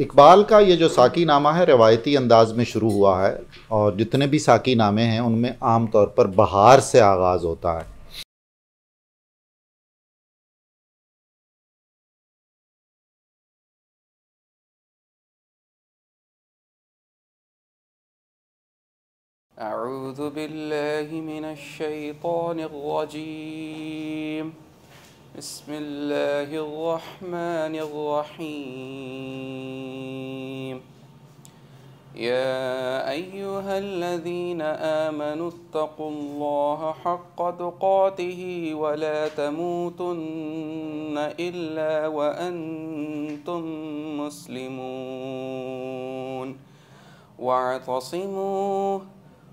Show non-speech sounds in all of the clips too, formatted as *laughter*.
इकबाल का ये जो साकी नामा है रवायती अंदाज में शुरू हुआ है और जितने भी साकी नामे हैं उनमें आम तौर पर बहार से आगाज़ होता है أعوذ بالله من الشيطان الرجيم بسم الله الرحمن الرحيم يا أيها الذين آمنوا اتقوا الله حق تقاته ولا تموتن إلا وأنتم مسلمون واعتصموا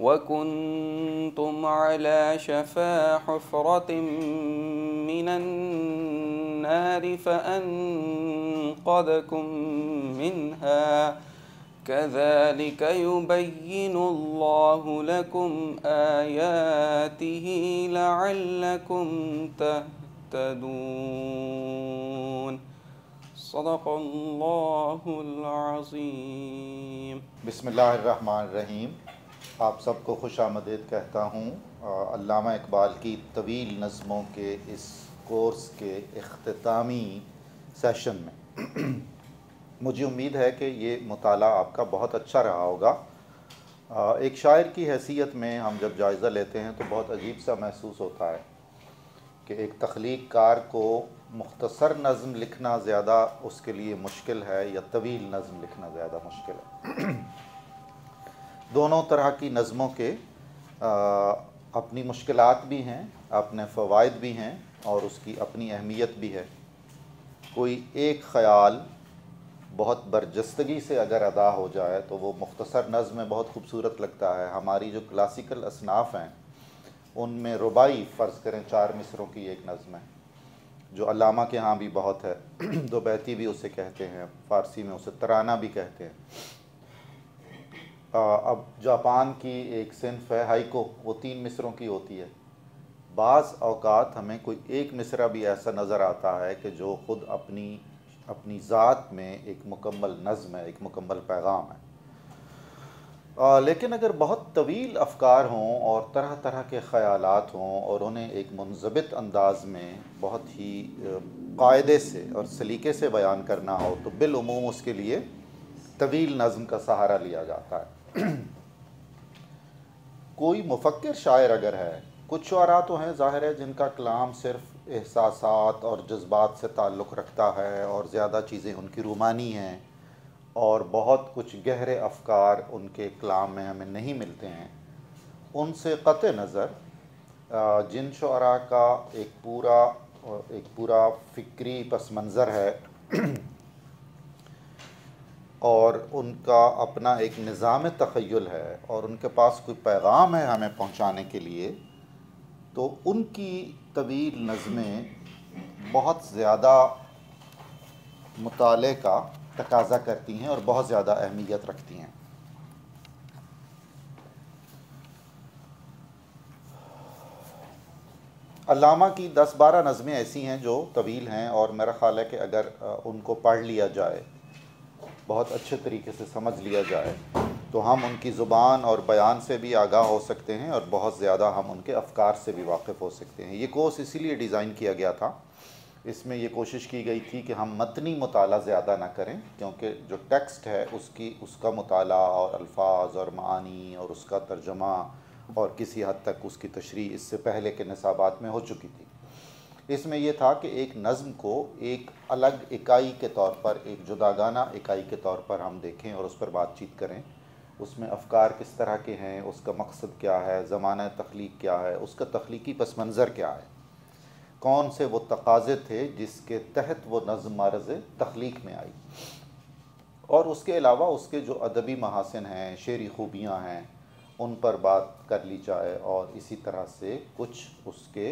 وكنتم على شفا حفرة من النار فأنقذكم منها كذلك يبين الله لكم آياته لعلكم تهتدون صدق الله العظيم بسم الله الرحمن الرحيم आप सबको खुश आमदेद कहता हूँ अल्लामा इकबाल की तवील नज़मों के इस कोर्स के अख्तामी सेशन में *clears throat* मुझे उम्मीद है कि ये मताल आपका बहुत अच्छा रहा होगा एक शायर की हैसियत में हम जब जायज़ा लेते हैं तो बहुत अजीब सा महसूस होता है कि एक तख्लीक कार को मुख्तसर नज़म लिखना ज़्यादा उसके लिए मुश्किल है या तवील नज़म लिखना ज़्यादा मुश्किल है *clears throat* दोनों तरह की नज़मों के आ, अपनी मुश्किल भी हैं अपने फ़वाद भी हैं और उसकी अपनी अहमियत भी है कोई एक ख़याल बहुत बरजस्तगी से अगर अदा हो जाए तो वो मुख्तसर नज़म में बहुत खूबसूरत लगता है हमारी जो क्लासिकल असनाफ़ हैं उनमें रुबाई फ़र्ज़ करें चार मिसरों की एक नज़म है जो अलामा के यहाँ भी बहुत है *clears throat* दो बहती भी उसे कहते हैं फ़ारसी में उसे तराना भी कहते हैं अब जापान की एक सिंफ है हाइको वो तीन मिसरों की होती है बाज़ अवकात हमें कोई एक मिसरा भी ऐसा नज़र आता है कि जो ख़ुद अपनी अपनी ज़ात में एक मुकम्मल नज़म है एक मुकम्मल पैगाम है आ, लेकिन अगर बहुत तवील अफकार हों और तरह तरह के ख़्याल हों और उन्हें एक मनजबित अंदाज में बहुत ही कायदे से और सलीके से बयान करना हो तो बिलूम उसके लिए तवील नज़म का सहारा लिया जाता है *clears throat* कोई मुफक्र शायर अगर है कुछ शुरा तो हैं ज़ाहिर है जिनका कलाम सिर्फ एहसास और जज्बात से ताल्लुक़ रखता है और ज़्यादा चीज़ें उनकी रूमानी हैं और बहुत कुछ गहरे अफकार उनके कलाम में हमें नहीं मिलते हैं उनसे कत नज़र जिन शुरा का एक पूरा एक पूरा फ़िक्री पस मंज़र है *clears throat* और उनका अपना एक निज़ाम तखयल है और उनके पास कोई पैगाम है हमें पहुँचाने के लिए तो उनकी तवील नज़में बहुत ज़्यादा मताले का तकाजा करती हैं और बहुत ज़्यादा अहमियत रखती हैं अलामा की दस बारह नज़में ऐसी हैं जो तवील हैं और मेरा ख़्याल है कि अगर उनको पढ़ लिया जाए बहुत अच्छे तरीके से समझ लिया जाए तो हम उनकी ज़ुबान और बयान से भी आगाह हो सकते हैं और बहुत ज़्यादा हम उनके अफकार से भी वाकिफ़ हो सकते हैं ये कोर्स इसीलिए डिज़ाइन किया गया था इसमें ये कोशिश की गई थी कि हम मतनी मताल ज़्यादा ना करें क्योंकि जो टेक्स्ट है उसकी उसका मताल और अल्फाज और मानी और उसका तर्जमा और किसी हद तक उसकी तशरी इससे पहले के नसाबात में हो चुकी थी इसमें यह था कि एक नज़म को एक अलग इकाई के तौर पर एक जुदागाना इकाई के तौर पर हम देखें और उस पर बातचीत करें उसमें अफकार किस तरह के हैं उसका मकसद क्या है ज़माना तख्लीक क्या है उसका तख्लीकी पस मंज़र क्या है कौन से वो तकाजे थे जिसके तहत वो नज़म मारज तख्लीक में आई और उसके अलावा उसके जो अदबी महासिन हैं शेरी खूबियाँ हैं उन पर बात कर ली जाए और इसी तरह से कुछ उसके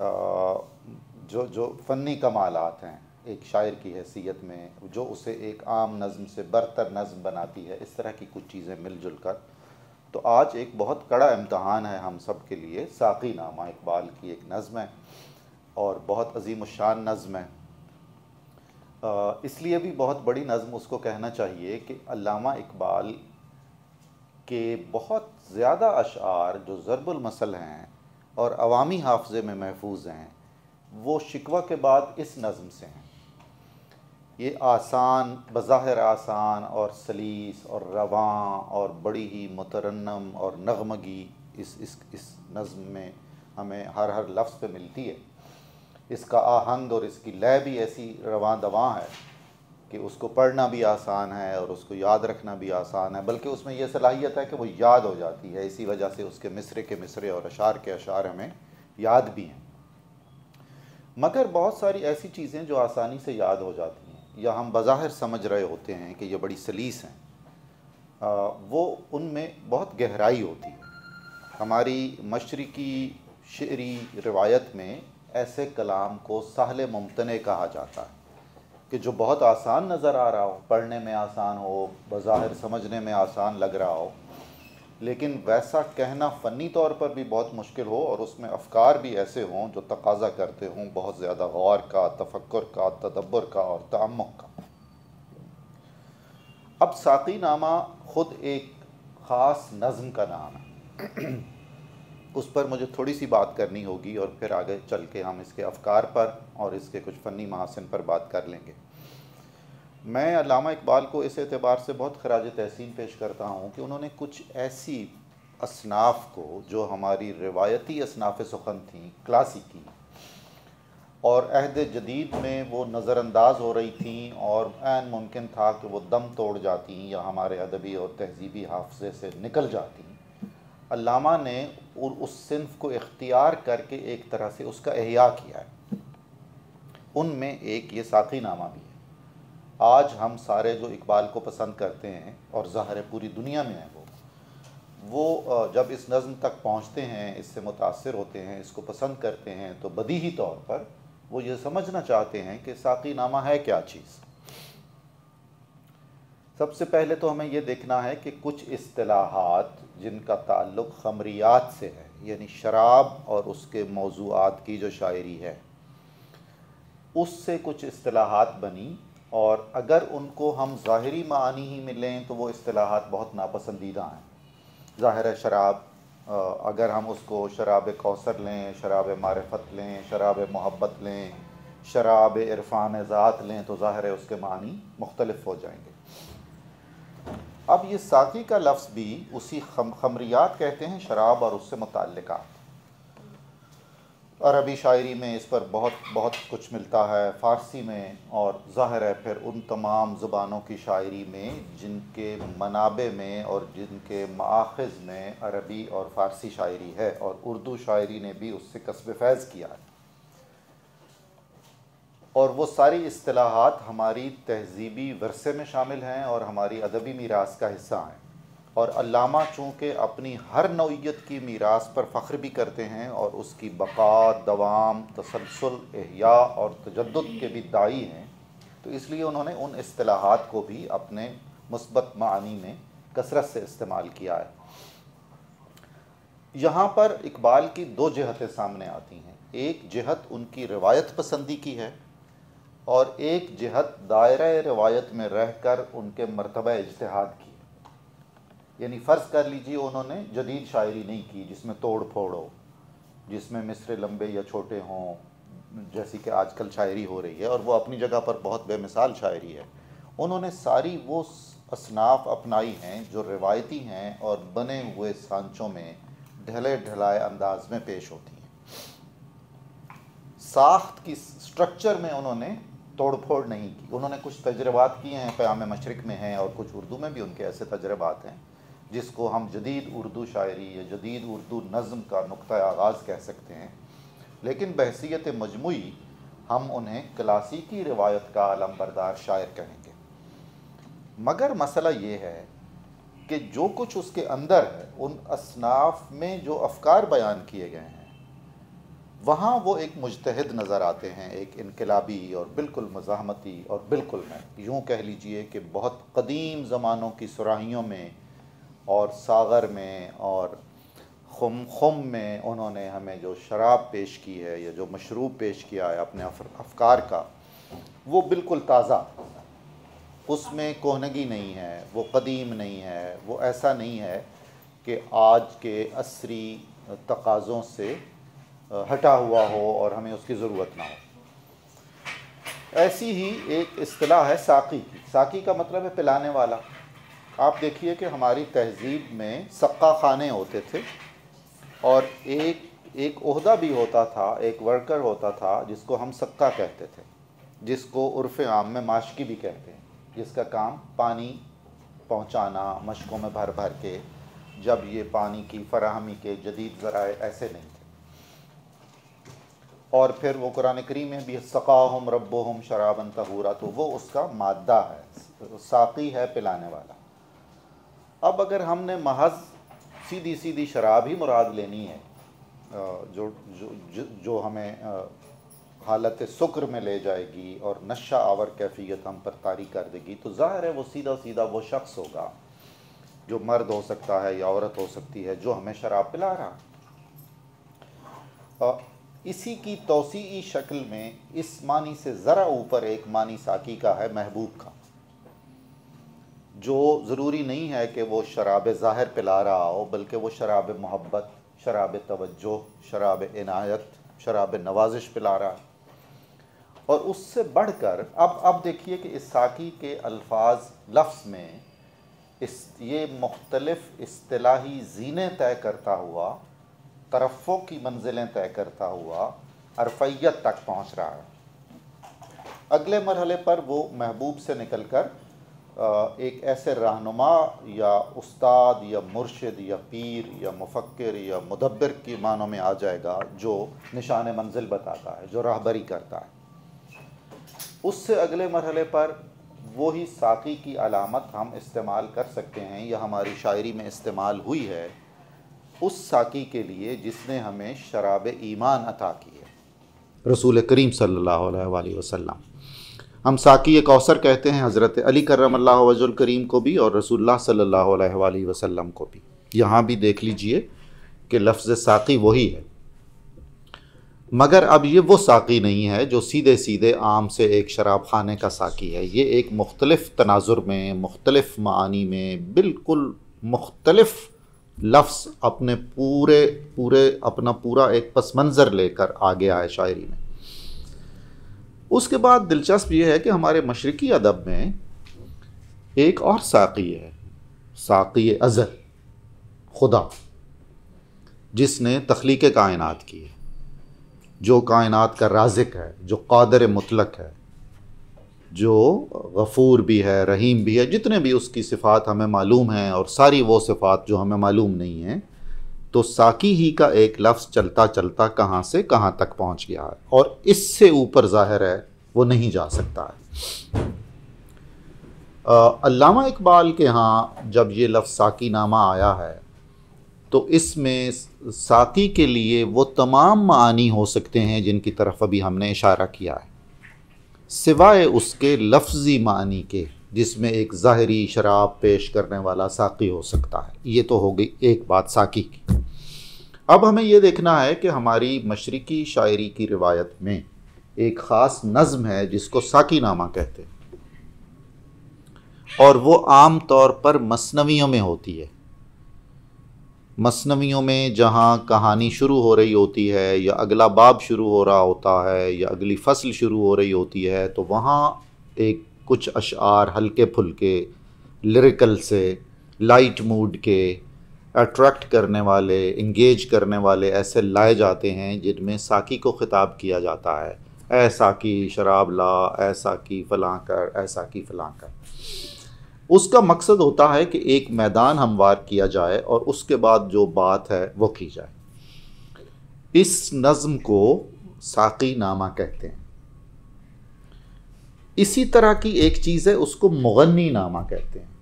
जो जो फ़नी कमालत हैं एक शायर की हैसियत में जो उसे एक आम नज़म से बरतर नज़म बनाती है इस तरह की कुछ चीज़ें मिलजुल कर तो आज एक बहुत कड़ा इम्तहान है हम सब के लिए साकी नामा इकबाल की एक नज़म है और बहुत अजीम शान नज़म है इसलिए भी बहुत बड़ी नज़म उसको कहना चाहिए कि अलामा इकबाल के बहुत ज़्यादा अशार जो ज़रबुलमसल हैं और अवामी हाफजे में महफूज हैं वो शिकवा के बाद इस नज़म से हैं ये आसान बज़ाहिर आसान और सलीस और रवां और बड़ी ही मुतरन्नम और नगमगी इस इस इस नज़म में हमें हर हर लफ्ज़ पे मिलती है इसका आहंग और इसकी लय भी ऐसी रवां दवा है कि उसको पढ़ना भी आसान है और उसको याद रखना भी आसान है बल्कि उसमें यह सलाहियत है कि वो याद हो जाती है इसी वजह से उसके मिसरे के मिसरे और अशार के अशार हमें याद भी हैं मगर बहुत सारी ऐसी चीज़ें जो आसानी से याद हो जाती हैं या हम बज़ाहिर समझ रहे होते हैं कि ये बड़ी सलीस हैं वो उनमें बहुत गहराई होती है हमारी मशरकी शरी रवायत में ऐसे कलाम को सहल मुमतने कहा जाता है कि जो बहुत आसान नज़र आ रहा हो पढ़ने में आसान हो बज़ाहिर समझने में आसान लग रहा हो लेकिन वैसा कहना फ़नी तौर पर भी बहुत मुश्किल हो और उसमें अफकार भी ऐसे हों जो तकाजा करते हों बहुत ज़्यादा गौर का तफक्र का तदब्बर का और तमक का अब साकी नामा ख़ुद एक ख़ास नज़म का नाम है उस पर मुझे थोड़ी सी बात करनी होगी और फिर आगे चल के हम इसके अफकार पर और इसके कुछ फ़नी महासिन पर बात कर लेंगे मैं अलामा इकबाल को इस एतबार से बहुत खराज तहसीन पेश करता हूँ कि उन्होंने कुछ ऐसी असनाफ को जो हमारी रिवायती असनाफ सुखन थी क्लासिकी और अहद जदीद में वो नज़रअंदाज हो रही थी और मुमकिन था कि वो दम तोड़ जाती या हमारे अदबी और तहजीबी हाफजे से निकल जाती अलामा ने और उस सिंफ को इख्तियार करके एक तरह से उसका अहिया किया है उनमें एक ये साखी नामा भी है आज हम सारे जो इकबाल को पसंद करते हैं और ज़ाहिर पूरी दुनिया में है वो वो जब इस नज़म तक पहुँचते हैं इससे मुतासर होते हैं इसको पसंद करते हैं तो बदी ही तौर पर वो ये समझना चाहते हैं कि साकी नामा है क्या चीज़ सबसे पहले तो हमें ये देखना है कि कुछ असलाहत जिनका ताल्लुक़ खमरियात से है यानी शराब और उसके मौजूद की जो शायरी है उससे कुछ असलाहत बनी और अगर उनको हम ज़ाहरी मानी ही मिलें तो वो असलाहत बहुत नापसंदीदा हैं ज़ाहिर है शराब अगर हम उसको शराब कौसर लें शराब मारफत लें शराब मोहब्बत लें शराब इरफान ज़ात लें तो ज़ाहिर है उसके मानी मुख्तलफ़ हो जाएंगे अब ये साकी का लफ्ज़ भी उसी खम खमरियात कहते हैं शराब और उससे मुतक़ात अरबी शायरी में इस पर बहुत बहुत कुछ मिलता है फ़ारसी में और ज़ाहिर है फिर उन तमाम ज़ुबानों की शायरी में जिनके मनाबे में और जिनके माखज़ में अरबी और फ़ारसी शायरी है और उर्दू शायरी ने भी उससे कसब फैज़ किया है और वो सारी असलाहत हमारी तहजीबी वरसे में शामिल हैं और हमारी अदबी मीरास का हिस्सा हैं और अलामा चूँकि अपनी हर नौीयत की मीरास पर फ़ख्र भी करते हैं और उसकी बका दवाम तसलसल अहिया और तजद के भी दाई हैं तो इसलिए उन्होंने उन असलाहत को भी अपने मस्बत मानी में कसरत से इस्तेमाल किया है यहाँ पर इकबाल की दो जहतें सामने आती हैं एक जहत उनकी रवायत पसंदी की है और एक जिहत दायरा रवायत में रह कर उनके मरतब इजतहाद किए यानी फ़र्ज़ कर लीजिए उन्होंने जदीद शायरी नहीं की जिसमें तोड़ फोड़ो जिसमें मिसरे लंबे या छोटे हों जैसी कि आजकल शायरी हो रही है और वो अपनी जगह पर बहुत बेमिसाल शायरी है उन्होंने सारी वो असनाफ अपनाई हैं जो रिवायती हैं और बने हुए सांचों में ढले ढलाए अंदाज में पेश होती हैं साख्त की स्ट्रक्चर में उन्होंने तोड़फोड़ नहीं की उन्होंने कुछ तजर्बात किए हैं क़्याम मशरक़ में हैं और कुछ उर्दू में भी उनके ऐसे तजर्बात हैं जिसको हम जदीद उर्दू शायरी या जदीद उर्दू नज़म का नुक़ आगाज़ कह सकते हैं लेकिन बहसीत मजमू हम उन्हें क्लासिकी रिवायत का आलमबरदार शायर कहेंगे मगर मसला ये है कि जो कुछ उसके अंदर है उन असनाफ में जो अफकार बयान किए गए हैं वहाँ वो एक मुजतहद नज़र आते हैं एक इनकलाबी और बिल्कुल मज़ामती और बिल्कुल मैं यूँ कह लीजिए कि बहुत कदीम ज़मानों की सुराहियों में और सागर में और खुम खुम में उन्होंने हमें जो शराब पेश की है या जो मशरूब पेश किया है अपने अफकार का वो बिल्कुल ताज़ा उसमें कोहनगी नहीं है वो कदीम नहीं है वो ऐसा नहीं है कि आज के असरी तकाज़ों से हटा हुआ हो और हमें उसकी ज़रूरत ना हो ऐसी ही एक अलाह है साकी की साकी का मतलब है पिलाने वाला आप देखिए कि हमारी तहजीब में सक्का खाने होते थे और एक एक अहदा भी होता था एक वर्कर होता था जिसको हम सक्का कहते थे जिसको उर्फ आम में माशकी भी कहते हैं जिसका काम पानी पहुंचाना मशकों में भर भर के जब ये पानी की फरहमी के जदीद ज़राए ऐसे नहीं और फिर वो कुरान करीम में भी सक़ाहम हम शराबन तहूरा तो वो उसका मादा है साकी है पिलाने वाला अब अगर हमने महज सीधी सीधी शराब ही मुराद लेनी है जो जो जो हमें हालत शुक्र में ले जाएगी और नशा आवर कैफियत हम पर तारी कर देगी तो ज़ाहिर है वो सीधा सीधा वो शख्स होगा जो मर्द हो सकता है या औरत हो सकती है जो हमें शराब पिला रहा इसी की तोसी शक्ल में इस मानी से ज़रा ऊपर एक मानी साकी का है महबूब का जो ज़रूरी नहीं है कि वो शराब ज़ाहिर पिला रहा हो बल्कि वो शराब मोहब्बत शराब तवज्जो शराब इनायत शराब नवाजिश पिला रहा है और उससे बढ़कर अब अब देखिए कि इस साकी के अल्फाज लफ्स में इस ये मुख्तलफ़ असलाही जीने तय करता हुआ तरफ़ों की मंजिलें तय करता हुआ अरफैत तक पहुंच रहा है अगले मरहले पर वो महबूब से निकल कर एक ऐसे रहनुमा या उस्ताद या मुर्शद या पीर या मुफक्र या मुदब्बर के मानों में आ जाएगा जो निशान मंजिल बताता है जो राहबरी करता है उससे अगले मरहले पर वही साकी की अलामत हम इस्तेमाल कर सकते हैं या हमारी शायरी में इस्तेमाल हुई है उस साकी के लिए जिसने हमें शराब ईमान अता की है रसूल करीम सल्लल्लाहु वसम हम साकी एक अवसर कहते हैं हज़रत अली करमल वजुल करीम को भी और रसुल्ला सल्ला वसम को भी यहाँ भी देख लीजिए कि लफ्ज़ साकी वही है मगर अब ये वो साकी नहीं है जो सीधे सीधे आम से एक शराब खाने का साकी है ये एक मुख्तलफ़ तनाजुर में मुख्तलफ़ मानी में बिल्कुल मुख्तलफ़ लफ्स अपने पूरे पूरे अपना पूरा एक पस मंज़र लेकर आ गया है शायरी में उसके बाद दिलचस्प ये है कि हमारे मशरक़ी अदब में एक और साकी है साकी अज़ल खुदा जिसने तख्लीक कायनात की है जो कायनात का राजिक है जो कादर मुतलक है जो गफ़ूर भी है रहीम भी है जितने भी उसकी सिफ़ात हमें मालूम हैं और सारी वो सिफ़ात जो हमें मालूम नहीं हैं तो साकी ही का एक लफ्ज़ चलता चलता कहाँ से कहाँ तक पहुँच गया है और इससे ऊपर ज़ाहिर है वो नहीं जा सकता है अल्लामा इकबाल के यहाँ जब ये लफ्ज़ साकी नामा आया है तो इसमें साकी के लिए वो तमाम मानी हो सकते हैं जिनकी तरफ अभी हमने इशारा किया है सिवाय उसके लफ्ज़ी मानी के जिसमें एक ज़ाहरी शराब पेश करने वाला साकी हो सकता है ये तो हो गई एक बात साकी की अब हमें यह देखना है कि हमारी मशरक़ी शायरी की रिवायत में एक ख़ास नज़म है जिसको साकी नामा कहते हैं और वो आम तौर पर मसनवियों में होती है मसनवियों में जहाँ कहानी शुरू हो रही होती है या अगला बाब शुरू हो रहा होता है या अगली फसल शुरू हो रही होती है तो वहाँ एक कुछ अशार हल्के फुलके लिरिकल से लाइट मूड के अट्रैक्ट करने वाले इंगेज करने वाले ऐसे लाए जाते हैं जिनमें साकी को ख़िताब किया जाता है ऐसा की शराब ला ऐसा की फ़लाँ कर ऐसा की फ़लाँ कर उसका मकसद होता है कि एक मैदान हमवार किया जाए और उसके बाद जो बात है वो की जाए इस नज़म को साकी नामा कहते हैं इसी तरह की एक चीज़ है उसको मुगनी नामा कहते हैं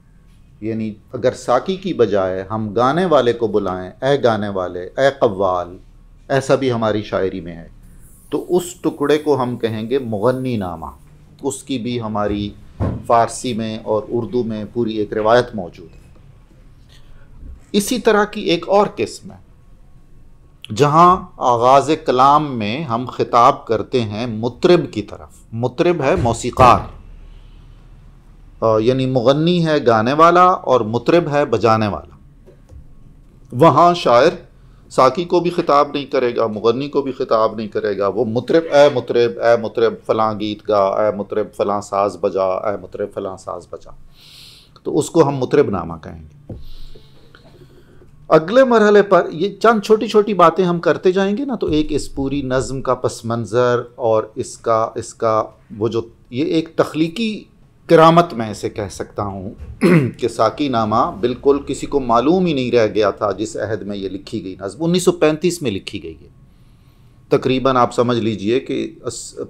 यानी अगर साकी की बजाय हम गाने वाले को बुलाएं ए गाने वाले ए कव्वाल ऐसा भी हमारी शायरी में है तो उस टुकड़े को हम कहेंगे मुगनी नामा उसकी भी हमारी फ़ारसी में और उर्दू में पूरी एक रिवायत मौजूद है इसी तरह की एक और किस्म है जहाँ आगाज़ कलाम में हम ख़िताब करते हैं मुतरब की तरफ मुतरब है मौसीकार यानी मुगनी है गाने वाला और मुतरब है बजाने वाला वहाँ शायर साकी को भी ख़िताब नहीं करेगा मुगनी को भी ख़िताब नहीं करेगा वो मुतरब ए मुतरब ए मुतरब फ़लां गीत गा ए मुतरब फलां साज बजा ए मुतरब फलां साज बजा तो उसको हम मुतरब नामा कहेंगे अगले मरहले पर ये चंद छोटी छोटी बातें हम करते जाएंगे ना तो एक इस पूरी नज़म का पस मंज़र और इसका इसका वो जो ये एक तख्लीकी करामत मैं ऐसे कह सकता हूँ *clears throat* कि साकी नामा बिल्कुल किसी को मालूम ही नहीं रह गया था जिस अहद में ये लिखी गई नज़म 1935 में लिखी गई है तकरीबन आप समझ लीजिए कि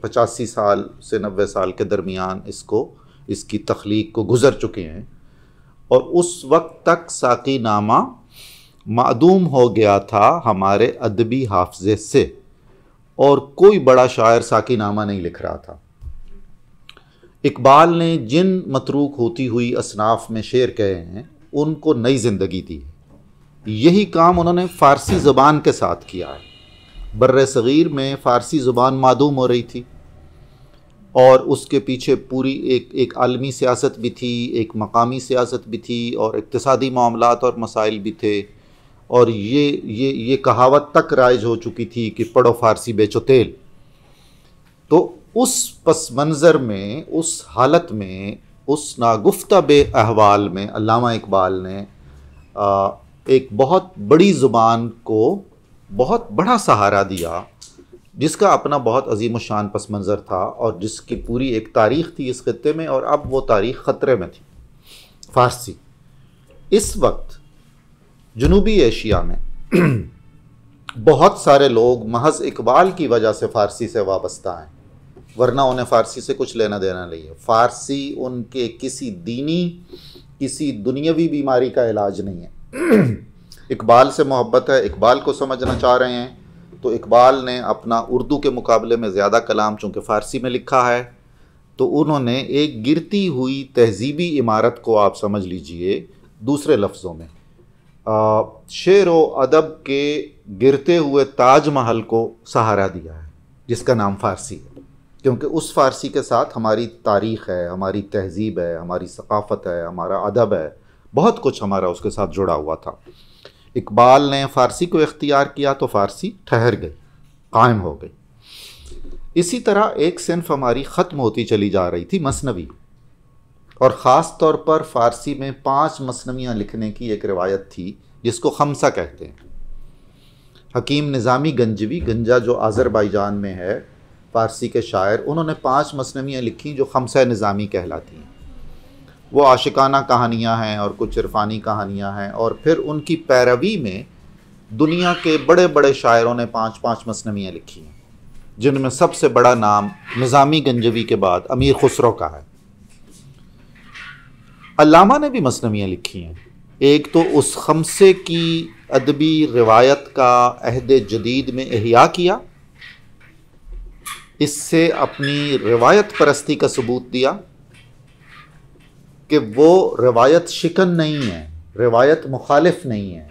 पचासी साल से नबे साल के दरमियान इसको इसकी तख्लीक को गुज़र चुके हैं और उस वक्त तक साकी नामा मदूम हो गया था हमारे अदबी हाफजे से और कोई बड़ा शायर साकी नामा नहीं लिख रहा था इकबाल ने जिन मतरूक होती हुई असनाफ में शेर कहे हैं उनको नई ज़िंदगी दी है यही काम उन्होंने फ़ारसी ज़बान के साथ किया है बर्र सग़ीर में फ़ारसी ज़ुबान मादूम हो रही थी और उसके पीछे पूरी एक एक आलमी सियासत भी थी एक मकामी सियासत भी थी और इकतसादी मामला और मसाइल भी थे और ये ये ये कहावत तक राइज हो चुकी थी कि पढ़ो फ़ारसी बेचो तेल तो उस पस मंज़र में उस हालत में उस नागुफ्ता बे अहवाल में अलामा इकबाल ने एक बहुत बड़ी ज़ुबान को बहुत बड़ा सहारा दिया जिसका अपना बहुत अजीम शान पस मंज़र था और जिसकी पूरी एक तारीख थी इस खत्े में और अब वो तारीख ख़तरे में थी फ़ारसी इस वक्त जनूबी एशिया में *clears throat* बहुत सारे लोग महज इकबाल की वजह से फ़ारसी से वाबस्ता हैं वरना उन्हें फ़ारसी से कुछ लेना देना नहीं है फ़ारसी उनके किसी दीनी किसी दुनियावी बीमारी का इलाज नहीं है *clears throat* इकबाल से मोहब्बत है इकबाल को समझना चाह रहे हैं तो इकबाल ने अपना उर्दू के मुकाबले में ज़्यादा कलाम चूँकि फ़ारसी में लिखा है तो उन्होंने एक गिरती हुई तहजीबी इमारत को आप समझ लीजिए दूसरे लफ्ज़ों में शेर व अदब के गिरते हुए ताज महल को सहारा दिया है जिसका नाम फ़ारसी है क्योंकि उस फ़ारसी के साथ हमारी तारीख़ है हमारी तहजीब है हमारी सकाफ़त है हमारा अदब है बहुत कुछ हमारा उसके साथ जुड़ा हुआ था इकबाल ने फ़ारसी को इख्तियार किया तो फ़ारसी ठहर गई कायम हो गई इसी तरह एक सिनफ हमारी ख़त्म होती चली जा रही थी मसनवी और ख़ास तौर पर फ़ारसी में पांच मसनवियाँ लिखने की एक रिवायत थी जिसको खमसा कहते हैं हकीम निज़ामी गंजवी गंजा जो आज़रबाईजान में है पारसी के शायर उन्होंने पांच मसनवियाँ लिखी जो खमस निज़ामी कहलाती हैं वो आशिकाना कहानियाँ हैं और कुछ इरफानी कहानियाँ हैं और फिर उनकी पैरवी में दुनिया के बड़े बड़े शायरों ने पाँच पाँच मसनवियाँ लिखी हैं जिनमें सबसे बड़ा नाम निज़ामी गंजवी के बाद अमीर खुसरो का है अलामा ने भी मसनवियाँ लिखी हैं एक तो उस खमसे की अदबी रिवायत का अहद जदीद में अहिया किया इससे अपनी रिवायत परस्ती का सबूत दिया कि वो रिवायत शिकन नहीं है रिवायत मुखालिफ नहीं है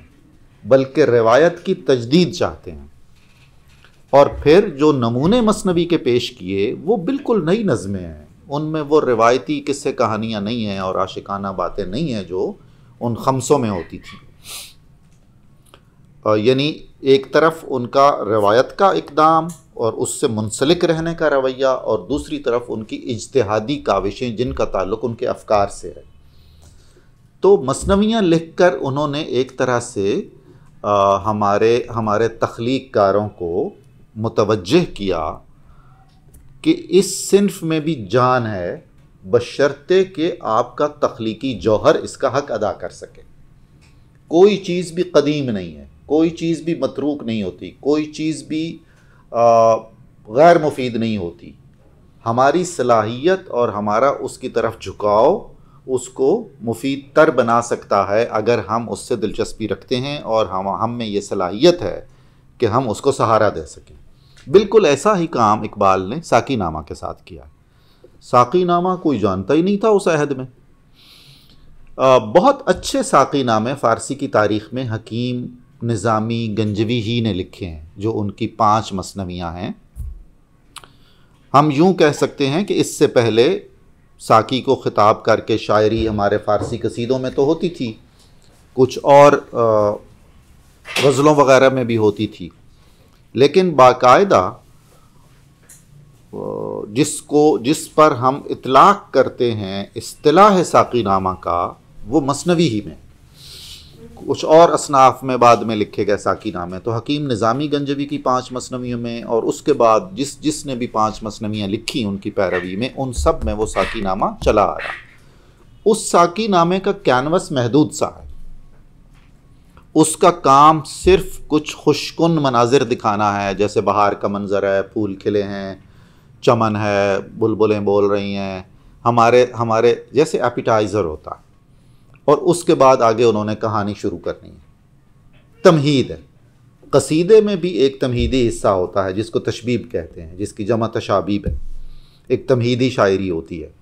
बल्कि रिवायत की तजदीद चाहते हैं और फिर जो नमूने मसनबी के पेश किए वो बिल्कुल नई नज़में हैं उनमें वो रिवायती किस्से कहानियाँ नहीं हैं और आशिकाना बातें नहीं हैं जो उन खमसों में होती थी यानी एक तरफ उनका रिवायत का इकदाम और उससे मुंसलिक रहने का रवैया और दूसरी तरफ उनकी इजतहादी काविशें जिनका ताल्लुक उनके अफकार से है तो मसनवियाँ लिख कर उन्होंने एक तरह से आ, हमारे हमारे तख्लीक कारों को मुतवजह किया कि इस सिंफ में भी जान है बशर्ते कि आपका तख्लीकी जौहर इसका हक अदा कर सके कोई चीज़ भी कदीम नहीं है कोई चीज़ भी मतरूक नहीं होती कोई चीज़ भी गैर मुफीद नहीं होती हमारी सलाहियत और हमारा उसकी तरफ झुकाव उसको मुफीद तर बना सकता है अगर हम उससे दिलचस्पी रखते हैं और हम हम में ये सलाहियत है कि हम उसको सहारा दे सकें बिल्कुल ऐसा ही काम इकबाल ने साकी नामा के साथ किया साकी नामा कोई जानता ही नहीं था उस अहद में आ, बहुत अच्छे साकी नामे फ़ारसी की तारीख़ में हकीम निज़ामी गंजवी ही ने लिखे हैं जो उनकी पांच मसनवियाँ हैं हम यूं कह सकते हैं कि इससे पहले साकी को ख़िताब करके शायरी हमारे फ़ारसी कसीदों में तो होती थी कुछ और गज़लों वगैरह में भी होती थी लेकिन बाकायदा जिसको जिस पर हम इतलाक़ करते हैं इस्तलाह साकी नामा का वो मसनवी ही में कुछ और असनाफ में बाद में लिखे गए साकी नामे तो हकीम निज़ामी गंजवी की पाँच मसनवियों में और उसके बाद जिस जिसने भी पाँच मसनवियाँ लिखी उनकी पैरवी में उन सब में वो साकी नामा चला आ रहा उस नामे का कैनवस महदूद सा है उसका काम सिर्फ कुछ खुशकुन मनाजिर दिखाना है जैसे बाहर का मंज़र है फूल खिले हैं चमन है बुलबुलें बोल रही हैं हमारे हमारे जैसे एपिटाइज़र होता है और उसके बाद आगे उन्होंने कहानी शुरू करनी है तमहीद है कसीदे में भी एक तमहीदी हिस्सा होता है जिसको तशबीब कहते हैं जिसकी जमा तशाबीब है एक तमहीदी शायरी होती है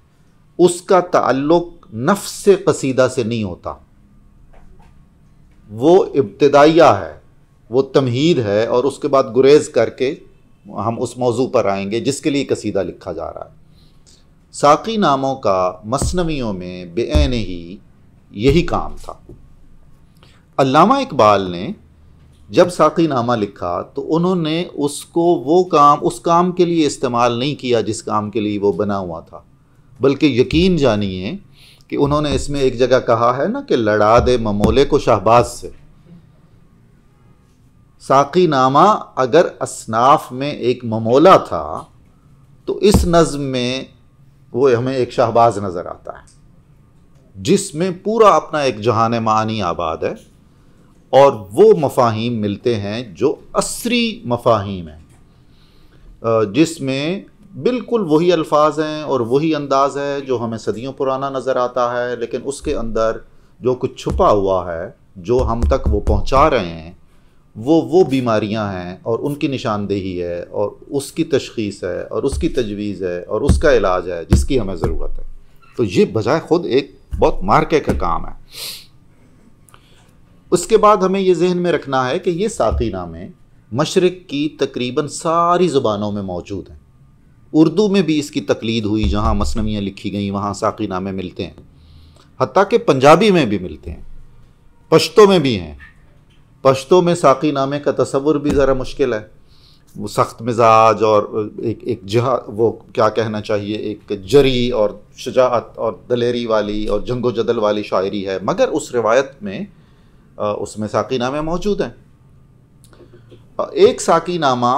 उसका ताल्लुक नफ्स से कसीदा से नहीं होता वो इब्तदाइया है वो तमहीद है और उसके बाद गुरेज़ करके हम उस मौजू पर आएंगे जिसके लिए कसीदा लिखा जा रहा है साकी नामों का मसनवियों में बेन ही यही काम था अल्लामा इकबाल ने जब साकी नामा लिखा तो उन्होंने उसको वो काम उस काम के लिए इस्तेमाल नहीं किया जिस काम के लिए वो बना हुआ था बल्कि यकीन जानिए कि उन्होंने इसमें एक जगह कहा है ना कि लड़ा दे ममोले को शहबाज से साकी नामा अगर असनाफ में एक ममोला था तो इस नज़म में वो हमें एक शहबाज नज़र आता है जिसमें पूरा अपना एक जहान मानी आबाद है और वो मफाहिम मिलते हैं जो असरी मफाहिम हैं जिसमें बिल्कुल वही अल्फाज हैं और वही अंदाज है जो हमें सदियों पुराना नज़र आता है लेकिन उसके अंदर जो कुछ छुपा हुआ है जो हम तक वो पहुंचा रहे हैं वो वो बीमारियां हैं और उनकी निशानदेही है और उसकी तशखीस है और उसकी तजवीज़ है और उसका इलाज है जिसकी हमें ज़रूरत है तो ये बजाय ख़ुद एक बहुत मार्के का काम है उसके बाद हमें ये जहन में रखना है कि ये नामे मशरक़ की तकरीबन सारी ज़ुबानों में मौजूद हैं उर्दू में भी इसकी तकलीद हुई जहाँ मसनवियाँ लिखी गई वहाँ नामे मिलते हैं हती कि पंजाबी में भी मिलते हैं पश्तों में भी हैं पश्तों में साकी नामे का तस्वुर भी ज़रा मुश्किल है वो सख्त मिजाज और एक एक जहा वो क्या कहना चाहिए एक जरी और शजात और दलेरी वाली और जंगो जदल वाली शायरी है मगर उस रिवायत में उसमें साकी नामे मौजूद हैं एक साकी नामा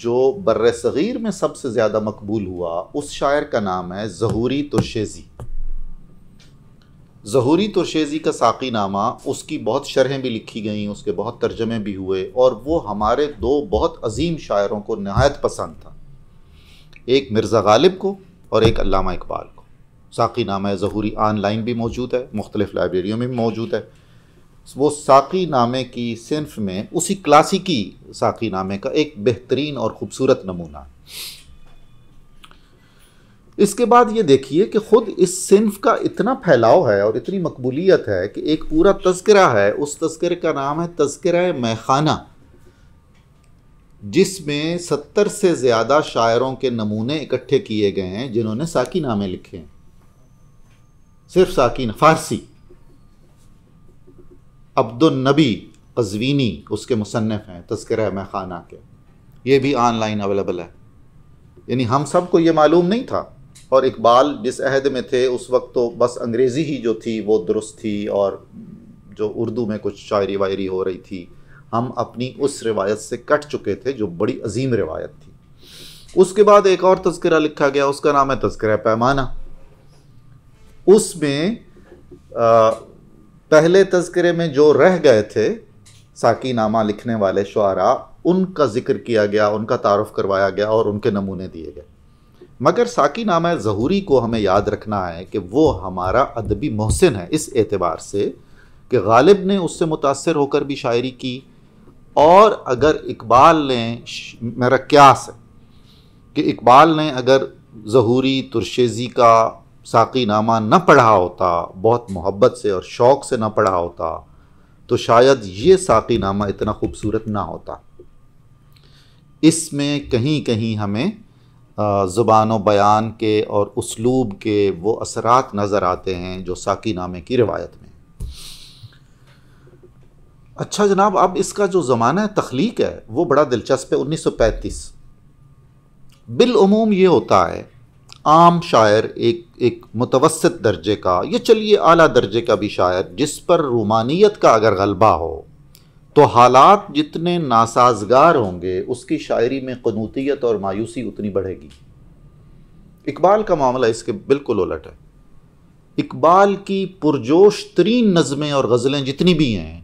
जो बर्र सग़ीर में सबसे ज़्यादा मकबूल हुआ उस शायर का नाम है जहूरी तुर्शेज़ी जहूरी तुरशेज़ी का साकी नामा उसकी बहुत शरहें भी लिखी गई उसके बहुत तर्जमे भी हुए और वो हमारे दो बहुत अजीम शायरों को नहायत पसंद था एक मिर्ज़ा गालिब को और एक अल्लामा इकबाल को साकी नामा जहूरी ऑनलाइन भी मौजूद है मुख्तलिफ़ लाइब्रेरियों में भी मौजूद है वो साकी नामे की सिनफ में उसी क्लासिकी साकी नामे का एक बेहतरीन और ख़ूबसूरत नमूना है इसके बाद ये देखिए कि खुद इस सिंफ का इतना फैलाव है और इतनी मकबूलियत है कि एक पूरा तस्करा है उस तस्करे का नाम है तस्करा मैखाना जिसमें सत्तर से ज़्यादा शायरों के नमूने इकट्ठे किए गए हैं जिन्होंने साकी नामे लिखे हैं सिर्फ साकी फारसी अब्दुलनबी कजवीनी उसके मुसनफ़ हैं तस्कर मैखाना के ये भी ऑनलाइन अवेलेबल है यानी हम सबको ये मालूम नहीं था और इकबाल जिस अहद में थे उस वक्त तो बस अंग्रेज़ी ही जो थी वो दुरुस्त थी और जो उर्दू में कुछ शायरी वायरी हो रही थी हम अपनी उस रिवायत से कट चुके थे जो बड़ी अजीम रिवायत थी उसके बाद एक और तस्करा लिखा गया उसका नाम है तस्करा पैमाना उसमें पहले तस्करे में जो रह गए थे साकी नामा लिखने वाले शुरा उनका जिक्र किया गया उनका तारफ़ करवाया गया और उनके नमूने दिए गए मगर साकी नामा जहूरी को हमें याद रखना है कि वो हमारा अदबी मोहसिन है इस एतबार से कि गालिब ने उससे मुतासर होकर भी शायरी की और अगर इकबाल ने मेरा क्यास है कि इकबाल ने अगर जहूरी तुरशेजी का साकी नामा न पढ़ा होता बहुत मोहब्बत से और शौक़ से न पढ़ा होता तो शायद ये साकी नामा इतना खूबसूरत ना होता इसमें कहीं कहीं हमें ज़ुबान बयान के और उसलूब के वो असरात नज़र आते हैं जो साकी नामे की रिवायत में अच्छा जनाब अब इसका जो ज़माना है तख्लीक है वो बड़ा दिलचस्प है उन्नीस सौ पैंतीस बिलूम ये होता है आम शायर एक एक मुतवसत दर्जे का ये चलिए आला दर्जे का भी शायर जिस पर रूमानियत का अगर गलबा हो तो हालात जितने नासाजगार होंगे उसकी शायरी में कनूतीत और मायूसी उतनी बढ़ेगी इकबाल का मामला इसके बिल्कुल उलट है इकबाल की पुरजोश तरीन नज़में और गज़लें जितनी भी हैं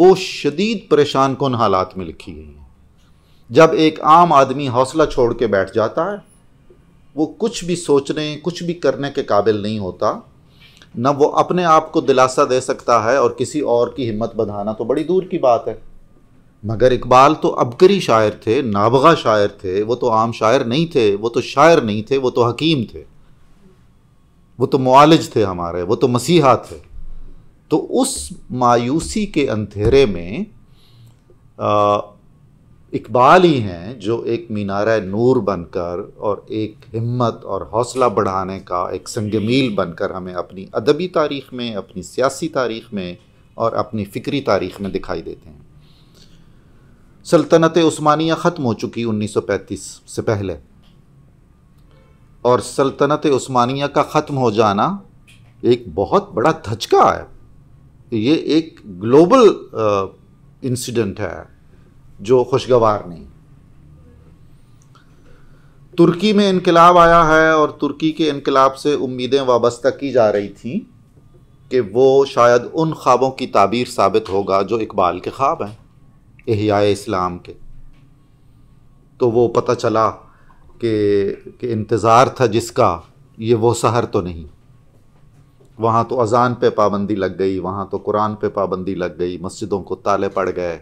वो शदीद परेशान कन हालात में लिखी गई हैं जब एक आम आदमी हौसला छोड़ के बैठ जाता है वो कुछ भी सोचने कुछ भी करने के काबिल नहीं होता न वो अपने आप को दिलासा दे सकता है और किसी और की हिम्मत बधाना तो बड़ी दूर की बात है मगर इकबाल तो अबकरी शायर थे नाबगा शायर थे वो तो आम शायर नहीं थे वो तो शायर नहीं थे वो तो हकीम थे वो तो मालज थे हमारे वो तो मसीहा थे तो उस मायूसी के अंधेरे में आ, इकबाल ही हैं जो एक मीनार नूर बनकर और एक हिम्मत और हौसला बढ़ाने का एक संगमील बनकर हमें अपनी अदबी तारीख में अपनी सियासी तारीख में और अपनी फ़िक्री तारीख में दिखाई देते हैं सल्तनत उस्मानिया ख़त्म हो चुकी 1935 से पहले और सल्तनत उस्मानिया का ख़त्म हो जाना एक बहुत बड़ा धचका है ये एक ग्लोबल इंसिडेंट है जो खुशगवार नहीं तुर्की में इनकलाब आया है और तुर्की के इनकलाब से उम्मीदें वाबस्ता की जा रही थी कि वो शायद उन ख्वाबों की ताबीर साबित होगा जो इकबाल के ख्वाब हैं एहिया इस्लाम के तो वो पता चला कि, कि इंतज़ार था जिसका ये वो सहर तो नहीं वहाँ तो अज़ान पे पाबंदी लग गई वहाँ तो कुरान पे पाबंदी लग गई मस्जिदों को ताले पड़ गए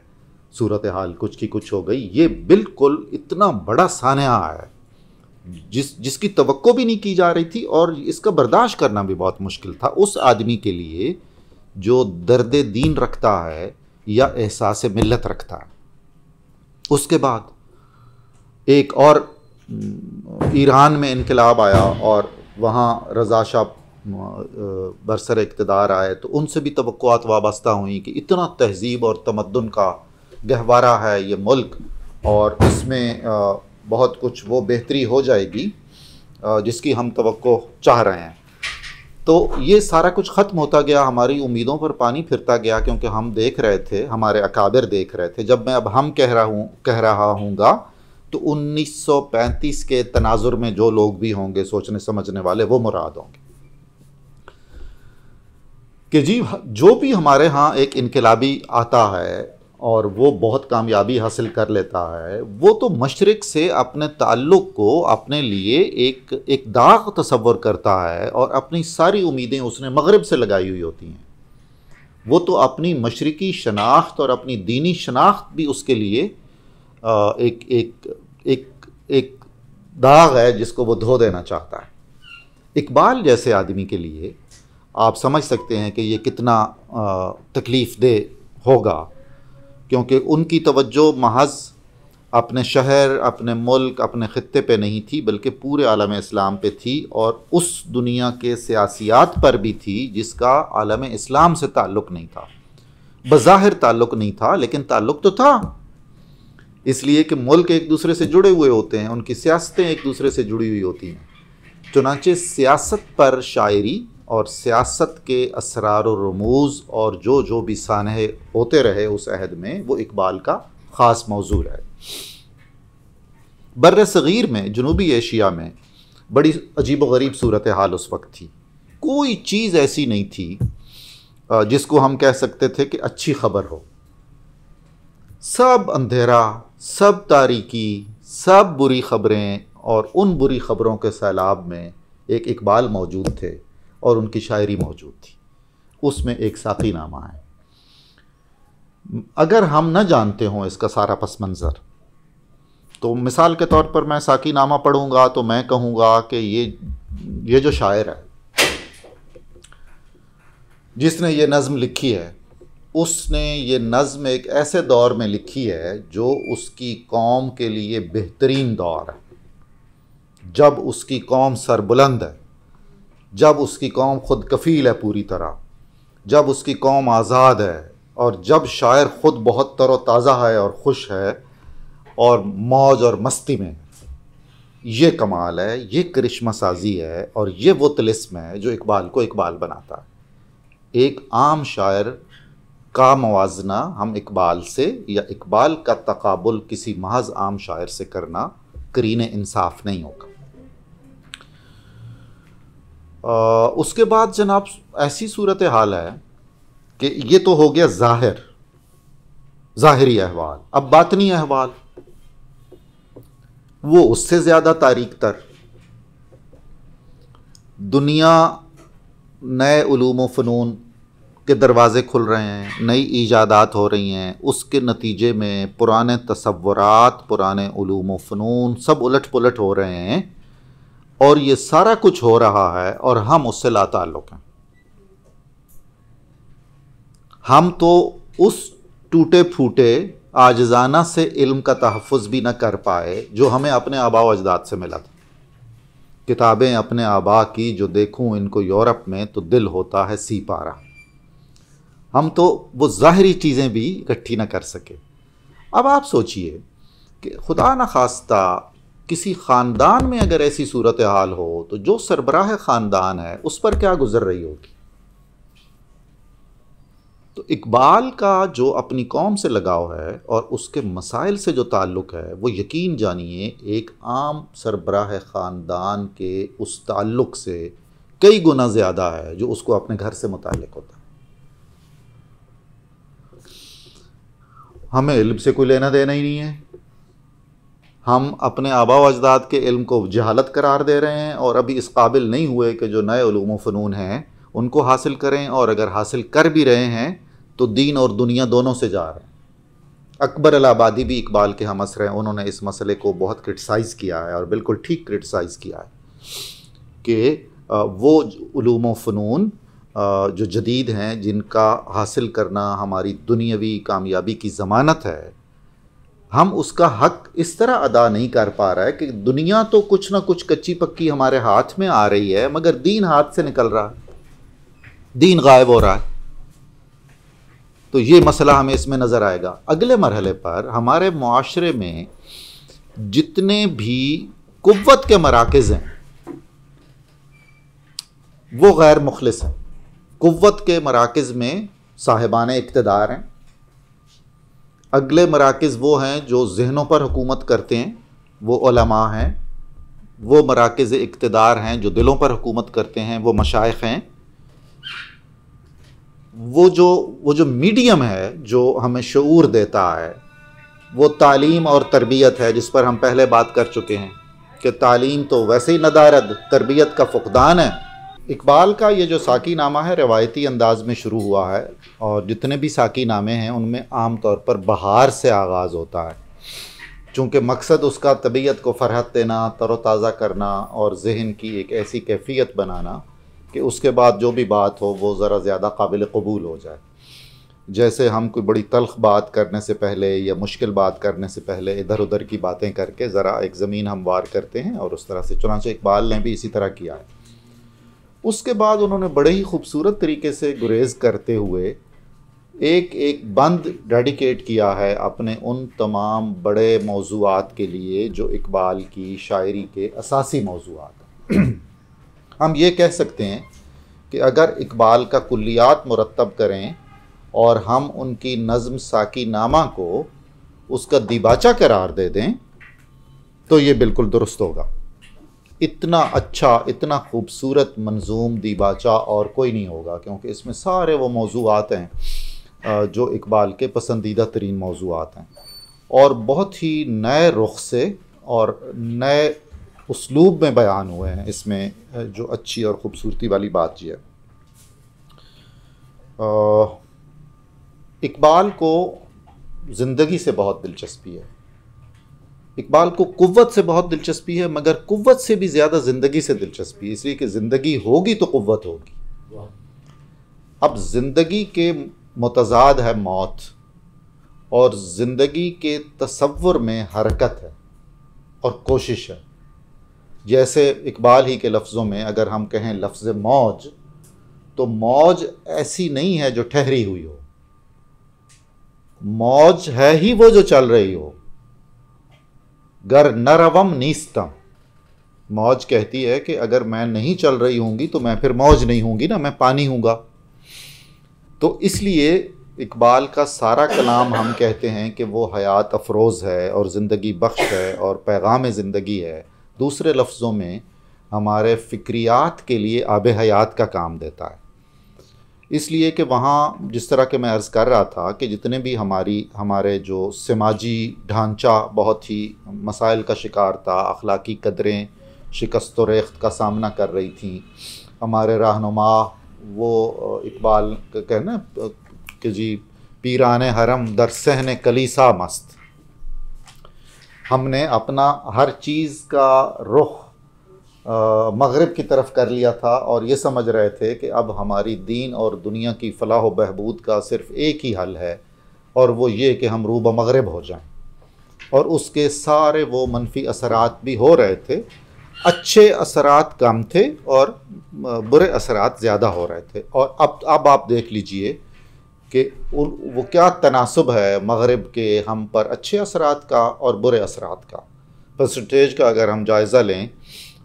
सूरत हाल कुछ की कुछ हो गई ये बिल्कुल इतना बड़ा सानहा है जिस जिसकी तो भी नहीं की जा रही थी और इसका बर्दाश्त करना भी बहुत मुश्किल था उस आदमी के लिए जो दर्द दीन रखता है या एहसास मिलत रखता है उसके बाद एक और ईरान में इनकलाब आया और वहाँ रजा शाह बरसर इकतदार आए तो उनसे भी तो वाबस्ता हुई कि इतना तहजीब और तमदन का गहवारा है ये मुल्क और इसमें बहुत कुछ वो बेहतरी हो जाएगी जिसकी हम तो चाह रहे हैं तो ये सारा कुछ ख़त्म होता गया हमारी उम्मीदों पर पानी फिरता गया क्योंकि हम देख रहे थे हमारे अकाबिर देख रहे थे जब मैं अब हम कह रहा हूँ कह रहा हूँगा तो 1935 के तनाजुर में जो लोग भी होंगे सोचने समझने वाले वो मुराद होंगे कि जी जो भी हमारे यहाँ एक इनकलाबी आता है और वो बहुत कामयाबी हासिल कर लेता है वो तो मशरक़ से अपने ताल्लुक़ को अपने लिए एक एक दाग तस्वर करता है और अपनी सारी उम्मीदें उसने मगरब से लगाई हुई होती हैं वो तो अपनी मशरक़ी शनाख्त और अपनी दीनी शनाख्त भी उसके लिए एक एक एक एक दाग है जिसको वो धो देना चाहता है इकबाल जैसे आदमी के लिए आप समझ सकते हैं कि ये कितना तकलीफ़ दे होगा क्योंकि उनकी तवज्जो महज अपने शहर अपने मुल्क अपने ख़त्े पे नहीं थी बल्कि पूरे आलम इस्लाम पे थी और उस दुनिया के सियासियात पर भी थी जिसका आलम इस्लाम से ताल्लुक़ नहीं था बज़ाहिर ताल्लुक़ नहीं था लेकिन ताल्लुक़ तो था इसलिए कि मुल्क एक दूसरे से जुड़े हुए होते हैं उनकी सियासतें एक दूसरे से जुड़ी हुई होती हैं चुनाचे सियासत पर शायरी और सियासत के असरार रमूज़ और जो जो भी सानहे होते रहे उस अहद में वो इकबाल का ख़ास मौजू है बर सग़ीर में जनूबी एशिया में बड़ी अजीब व गरीब सूरत हाल उस वक्त थी कोई चीज़ ऐसी नहीं थी जिसको हम कह सकते थे कि अच्छी खबर हो सब अंधेरा सब तारीकी सब बुरी खबरें और उन बुरी खबरों के सैलाब में एक इकबाल मौजूद थे और उनकी शायरी मौजूद थी उसमें एक साकी नामा है अगर हम न जानते हों इसका सारा पस मंज़र तो मिसाल के तौर पर मैं साकी नामा पढ़ूंगा तो मैं कहूंगा कि ये ये जो शायर है जिसने ये नज़म लिखी है उसने ये नज़म एक ऐसे दौर में लिखी है जो उसकी कौम के लिए बेहतरीन दौर है जब उसकी कौम सरबुलंद है जब उसकी कौम खुद कफ़ील है पूरी तरह जब उसकी कौम आज़ाद है और जब शायर ख़ुद बहुत तरोताज़ा है और खुश है और मौज और मस्ती में ये कमाल है ये करिश्मा साजी है और ये वो तिलस्म है जो इकबाल को इकबाल बनाता है एक आम शायर का मवाजना हम इकबाल से या इकबाल का तकबुल किसी महज आम शायर से करना करीन इंसाफ नहीं होगा आ, उसके बाद जनाब ऐसी सूरत हाल है कि ये तो हो गया जाहिर ज़ाहरी अहवाल अब बातनी अहवाल वो उससे ज़्यादा तारीख तर दुनिया नए ूम फ़नून के दरवाज़े खुल रहे हैं नई ईजादात हो रही हैं उसके नतीजे में पुराने तस्वुरात पुराने ूम फ़नून सब उलट पुलट हो रहे हैं और ये सारा कुछ हो रहा है और हम उससे लाताल्लुक हैं हम तो उस टूटे फूटे आजजाना से इल्म का तहफ़ भी ना कर पाए जो हमें अपने आबा अजदाद से मिला था किताबें अपने आबा की जो देखूं इनको यूरोप में तो दिल होता है सी पारा हम तो वो ज़ाहरी चीज़ें भी इकट्ठी ना कर सके अब आप सोचिए कि खुदा न खास्ता किसी ख़ानदान में अगर ऐसी सूरत हाल हो तो जो सरबराह ख़ानदान है उस पर क्या गुजर रही होगी तो इकबाल का जो अपनी कौम से लगाव है और उसके मसाइल से जो ताल्लुक़ है वो यकीन जानिए एक आम सरबराह ख़ानदान के उस ताल्लुक़ से कई गुना ज़्यादा है जो उसको अपने घर से मुतल होता है हमें इल्म से कोई लेना देना ही नहीं है हम अपने आबा अजदाद के इल्म को जहालत करार दे रहे हैं और अभी इस काबिल नहीं हुए कि जो नए ूम फ़नून हैं उनको हासिल करें और अगर हासिल कर भी रहे हैं तो दीन और दुनिया दोनों से जा रहे हैं अकबर अलाबादी भी इकबाल के हम असर हैं उन्होंने इस मसले को बहुत क्रिटिसाइज़ किया है और बिल्कुल ठीक क्रिटिसाइज़ किया है कि वो ूम फ़नून जो जदीद हैं जिनका हासिल करना हमारी दुनियावी कामयाबी की ज़मानत है हम उसका हक इस तरह अदा नहीं कर पा रहा है कि दुनिया तो कुछ ना कुछ कच्ची पक्की हमारे हाथ में आ रही है मगर दीन हाथ से निकल रहा है दीन गायब हो रहा है तो ये मसला हमें इसमें नज़र आएगा अगले मरहले पर हमारे माशरे में जितने भी कुत के मराकज़ हैं वो गैर मुखलस हैं कुत के मराकज़ में साहिबान इकतदार हैं अगले मराकज़ वो हैं जो जहनों पर हुकूमत करते हैं वो ओलमा हैं वो मराकज़ इकतदार हैं जो दिलों पर हुकूमत करते हैं वो मशाइ हैं वो जो वो जो मीडियम है जो हमें शूर देता है वो तालीम और तरबियत है जिस पर हम पहले बात कर चुके हैं कि तालीम तो वैसे ही नदारद तरबियत का फुकदान है इकबाल का ये जो साकी नामा है रवायती अंदाज में शुरू हुआ है और जितने भी साकी नामे हैं उनमें आम तौर पर बहार से आगाज़ होता है चूँकि मकसद उसका तबीयत को फरहत देना तरोताज़ा करना और जहन की एक ऐसी कैफियत बनाना कि उसके बाद जो भी बात हो वो ज़रा ज़्यादा काबिल कबूल हो जाए जैसे हम कोई बड़ी तलख बात करने से पहले या मुश्किल बात करने से पहले इधर उधर की बातें करके ज़रा एक ज़मीन हम वार करते हैं और उस तरह से चुनाच इकबाल ने भी इसी तरह किया है उसके बाद उन्होंने बड़े ही खूबसूरत तरीके से गुरेज करते हुए एक एक बंद डेडिकेट किया है अपने उन तमाम बड़े मौजूद के लिए जो इकबाल की शायरी के असासी मौजूद *clears throat* हम ये कह सकते हैं कि अगर इकबाल का कुलियात मुरतब करें और हम उनकी नज़म साकी नामा को उसका दिबाचा करार दे दें तो ये बिल्कुल दुरुस्त होगा इतना अच्छा इतना खूबसूरत मंजूम दिबाचा और कोई नहीं होगा क्योंकि इसमें सारे वो मौजूद हैं जो इकबाल के पसंदीदा तरीन मौजूद हैं और बहुत ही नए रुख से और नए उसलूब में बयान हुए हैं इसमें जो अच्छी और ख़ूबसूरती वाली बात यह है इकबाल को ज़िंदगी से बहुत दिलचस्पी है इकबाल को कुत से बहुत दिलचस्पी है मगर कुत से भी ज़्यादा ज़िंदगी से दिलचस्पी है इसलिए कि ज़िंदगी होगी तो कुत होगी अब ज़िंदगी के मुतजाद है मौत और ज़िंदगी के तस्वुर में हरकत है और कोशिश है जैसे इकबाल ही के लफ्ज़ों में अगर हम कहें लफ्ज़ मौज तो मौज ऐसी नहीं है जो ठहरी हुई हो मौज है ही वो जो चल रही हो गर नरवम नीस्तम मौज कहती है कि अगर मैं नहीं चल रही होंगी तो मैं फिर मौज नहीं होंगी ना मैं पानी हूँगा तो इसलिए इकबाल का सारा कलाम हम कहते हैं कि वो हयात अफरोज़ है और ज़िंदगी बख्श है और पैगाम ज़िंदगी है दूसरे लफ्ज़ों में हमारे फ़िक्रियात के लिए आब हयात का काम देता है इसलिए कि वहाँ जिस तरह के मैं अर्ज़ कर रहा था कि जितने भी हमारी हमारे जो समाजी ढांचा बहुत ही मसाइल का शिकार था अखलाकी कदरें शिकस्त रेख्त का सामना कर रही थी हमारे रहनुमा वो इकबाल का कहना कि जी पीरान हरम सहन कलीसा मस्त हमने अपना हर चीज़ का रुख मगरब की तरफ कर लिया था और ये समझ रहे थे कि अब हमारी दीन और दुनिया की फलाह बहबूद का सिर्फ एक ही हल है और वो ये कि हम रूब मगरब हो जाएं और उसके सारे वो मनफी असरात भी हो रहे थे अच्छे असरात कम थे और बुरे असरात ज़्यादा हो रहे थे और अब अब आप देख लीजिए कि वो क्या तनासब है मगरब के हम पर अच्छे असरात का और बुरे असरात का परसेंटेज का अगर हम जायज़ा लें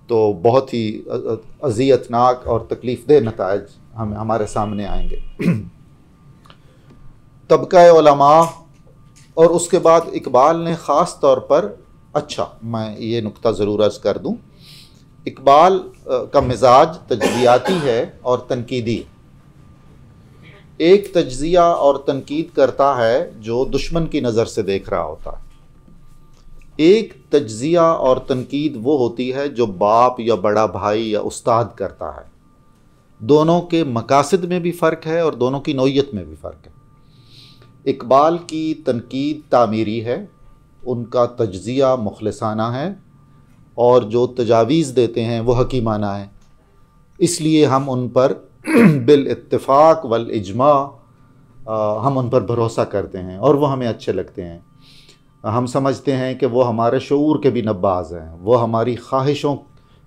तो बहुत ही अजियतनाक और तकलीफ़ दह नतज हम हमारे सामने आएंगे *clears throat* तबका और उसके बाद इकबाल ने ख़ास तौर पर अच्छा मैं ये नुक्ता ज़रूर अर्ज़ कर दूँ इकबाल का मिजाज तजियाती है और तनकीदी एक तजिया और तनकीद करता है जो दुश्मन की नज़र से देख रहा होता है एक तजिया और तनकीद वो होती है जो बाप या बड़ा भाई या उस्ताद करता है दोनों के मकासद में भी फ़र्क है और दोनों की नोयत में भी फ़र्क है इकबाल की तनकीद तामीरी है उनका तजिया मुखलसाना है और जो तजावीज़ देते हैं वो हकीमाना है इसलिए हम उन पर *clears throat* बिल इत्तेफाक वल इजमा हम उन पर भरोसा करते हैं और वो हमें अच्छे लगते हैं हम समझते हैं कि वो हमारे शूर के भी नब्बाज हैं वो हमारी ख्वाहिशों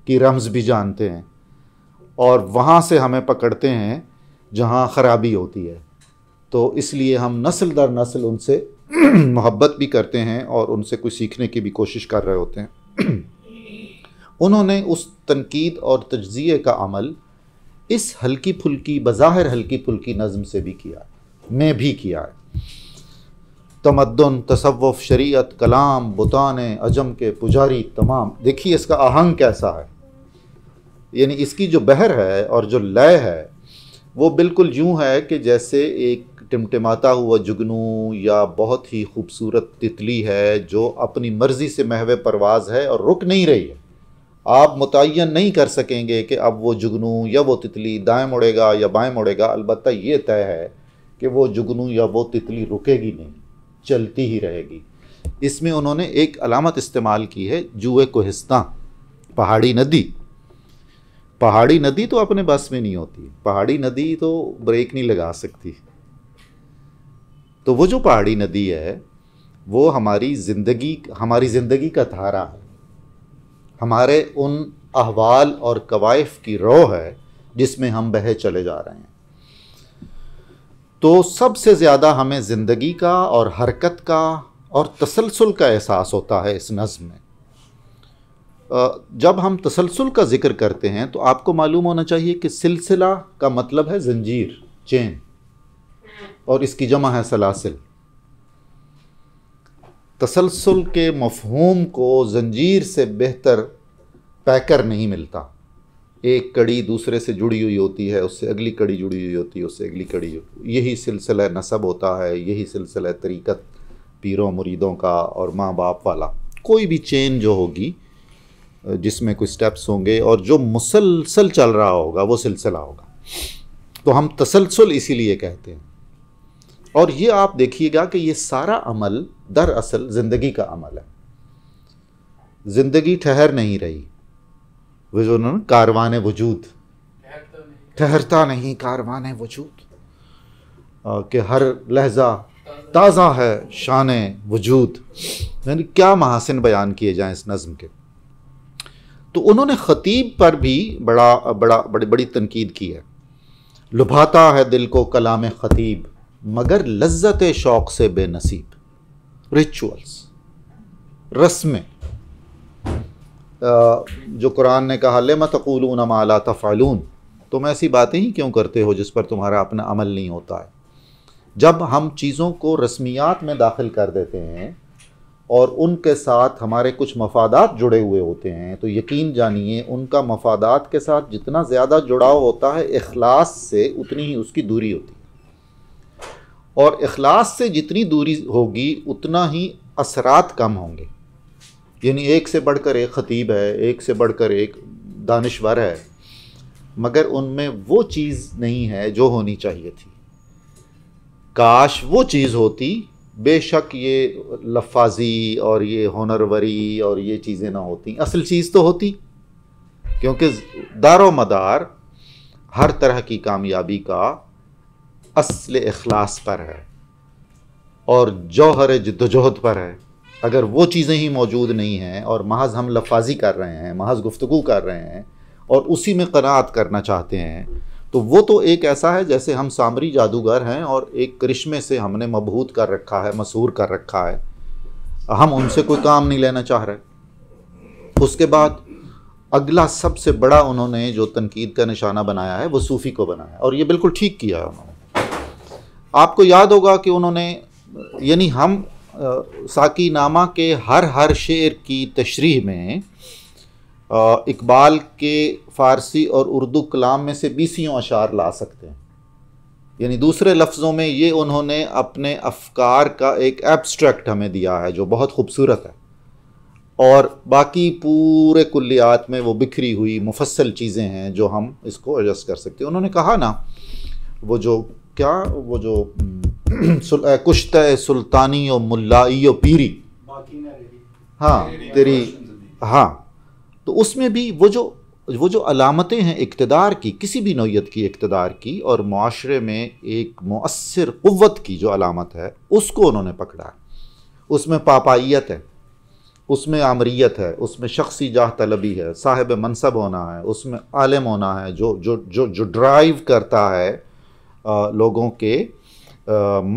की रम्ज़ भी जानते हैं और वहाँ से हमें पकड़ते हैं जहाँ ख़राबी होती है तो इसलिए हम नस्ल दर नस्ल उनसे *clears throat* मोहब्बत भी करते हैं और उनसे कुछ सीखने की भी कोशिश कर रहे होते हैं *clears throat* उन्होंने उस तनकीद और तजिए का अमल इस हल्की फुल्की बज़ाहिर हल्की फुल्की नज़म से भी किया मैं भी किया है तमदन तसव्फ शरीयत कलाम बुतान अजम के पुजारी तमाम देखिए इसका आहंग कैसा है यानी इसकी जो बहर है और जो लय है वो बिल्कुल यूँ है कि जैसे एक टिमटिमाता हुआ जुगनू या बहुत ही खूबसूरत तितली है जो अपनी मर्ज़ी से महवे परवाज़ है और रुक नहीं रही है आप मुतन नहीं कर सकेंगे कि अब वो जुगनू या वो तितली दाएँ मुड़ेगा या बाएँ मुड़ेगा अलबत् ये तय है कि वो जुगनू या वो तितली रुकेगी नहीं चलती ही रहेगी इसमें उन्होंने एक अलामत इस्तेमाल की है जुए कोहिस्तां पहाड़ी नदी पहाड़ी नदी तो अपने बस में नहीं होती पहाड़ी नदी तो ब्रेक नहीं लगा सकती तो वो जो पहाड़ी नदी है वो हमारी ज़िंदगी हमारी ज़िंदगी का धारा है हमारे उन अहवाल और कवायफ की रो है जिसमें हम बह चले जा रहे हैं तो सबसे ज़्यादा हमें ज़िंदगी का और हरकत का और तसलसल का एहसास होता है इस नज़म में जब हम तसलसल का ज़िक्र करते हैं तो आपको मालूम होना चाहिए कि सिलसिला का मतलब है जंजीर चेन और इसकी जमा है सलासिल तसलसल के मफहूम को जंजीर से बेहतर पैकर नहीं मिलता एक कड़ी दूसरे से जुड़ी हुई होती है उससे अगली कड़ी जुड़ी हुई होती है उससे अगली कड़ी यही सिलसिला नसब होता है यही सिलसिला तरीक़त पीरों मुरीदों का और माँ बाप वाला कोई भी चेन जो होगी जिसमें कोई स्टेप्स होंगे और जो मुसलसल चल रहा होगा वो सिलसिला होगा तो हम तसलसल इसीलिए कहते हैं और ये आप देखिएगा कि ये सारा अमल दरअसल ज़िंदगी का अमल है ज़िंदगी ठहर नहीं रही वजुन कारवान वजूद ठहरता नहीं कारवान वजूद के हर लहजा ताज़ा है शान वजूद यानी क्या महासिन बयान किए जाए इस नज़म के तो उन्होंने ख़तीब पर भी बड़ा बड़ा बड़ी बड़ी तनकीद की है लुभाता है दिल को कलाम ख़तीब मगर लज्जत शौक से बेनसीब रिचुअल्स रस्में जो कुरान ने कहा ले मतकूलून माला तफ़ालून तुम तो ऐसी बातें ही क्यों करते हो जिस पर तुम्हारा अपना अमल नहीं होता है जब हम चीज़ों को रस्मियात में दाखिल कर देते हैं और उनके साथ हमारे कुछ मफादात जुड़े हुए होते हैं तो यकीन जानिए उनका मफादात के साथ जितना ज़्यादा जुड़ाव होता है अखलास से उतनी ही उसकी दूरी होती है और अखलास से जितनी दूरी होगी उतना ही असरात कम होंगे यानी एक से बढ़कर एक ख़तीब है एक से बढ़कर एक दानश्वर है मगर उनमें वो चीज़ नहीं है जो होनी चाहिए थी काश वो चीज़ होती बेशक ये लफाजी और ये हनरवरी और ये चीज़ें ना होती असल चीज़ तो होती क्योंकि दारो मदार हर तरह की कामयाबी का असल अखलास पर है और जौहर जद्दोजहद पर है अगर वो चीज़ें ही मौजूद नहीं हैं और महज हम लफाजी कर रहे हैं महज गुफ्तु कर रहे हैं और उसी में क़नात करना चाहते हैं तो वो तो एक ऐसा है जैसे हम सामरी जादूगर हैं और एक करिश्मे से हमने मबहूत कर रखा है मसूर कर रखा है हम उनसे कोई काम नहीं लेना चाह रहे उसके बाद अगला सबसे बड़ा उन्होंने जो तनकीद का निशाना बनाया है वो सूफ़ी को बनाया और ये बिल्कुल ठीक किया है उन्होंने आपको याद होगा कि उन्होंने यानी हम साकी नामा के हर हर शेर की तशरीह में इकबाल के फ़ारसी और उर्दू कलाम में से बीसियों अशार ला सकते हैं यानी दूसरे लफ्ज़ों में ये उन्होंने अपने अफकार का एक एब्स्ट्रैक्ट हमें दिया है जो बहुत खूबसूरत है और बाकी पूरे कुल्लियात में वो बिखरी हुई मुफसल चीज़ें हैं जो हम इसको एडजस्ट कर सकते हैं उन्होंने कहा ना वो जो क्या वो जो हम्म, *clears throat* सुल, कुश्त सुल्तानी और मुलाई और पीरी हाँ तेरी हाँ तो उसमें भी वो जो वो जो अलामतें हैं इकतदार की किसी भी नोयत की इकतदार की और माशरे में एक मौसर क़वत की जो अलामत है उसको उन्होंने पकड़ा उसमें पापाइत है उसमें आमरीत है उसमें शख्सी जाह तलबी है साहिब मनसब होना है उसमें आलम होना है जो जो जो जो ड्राइव करता है लोगों के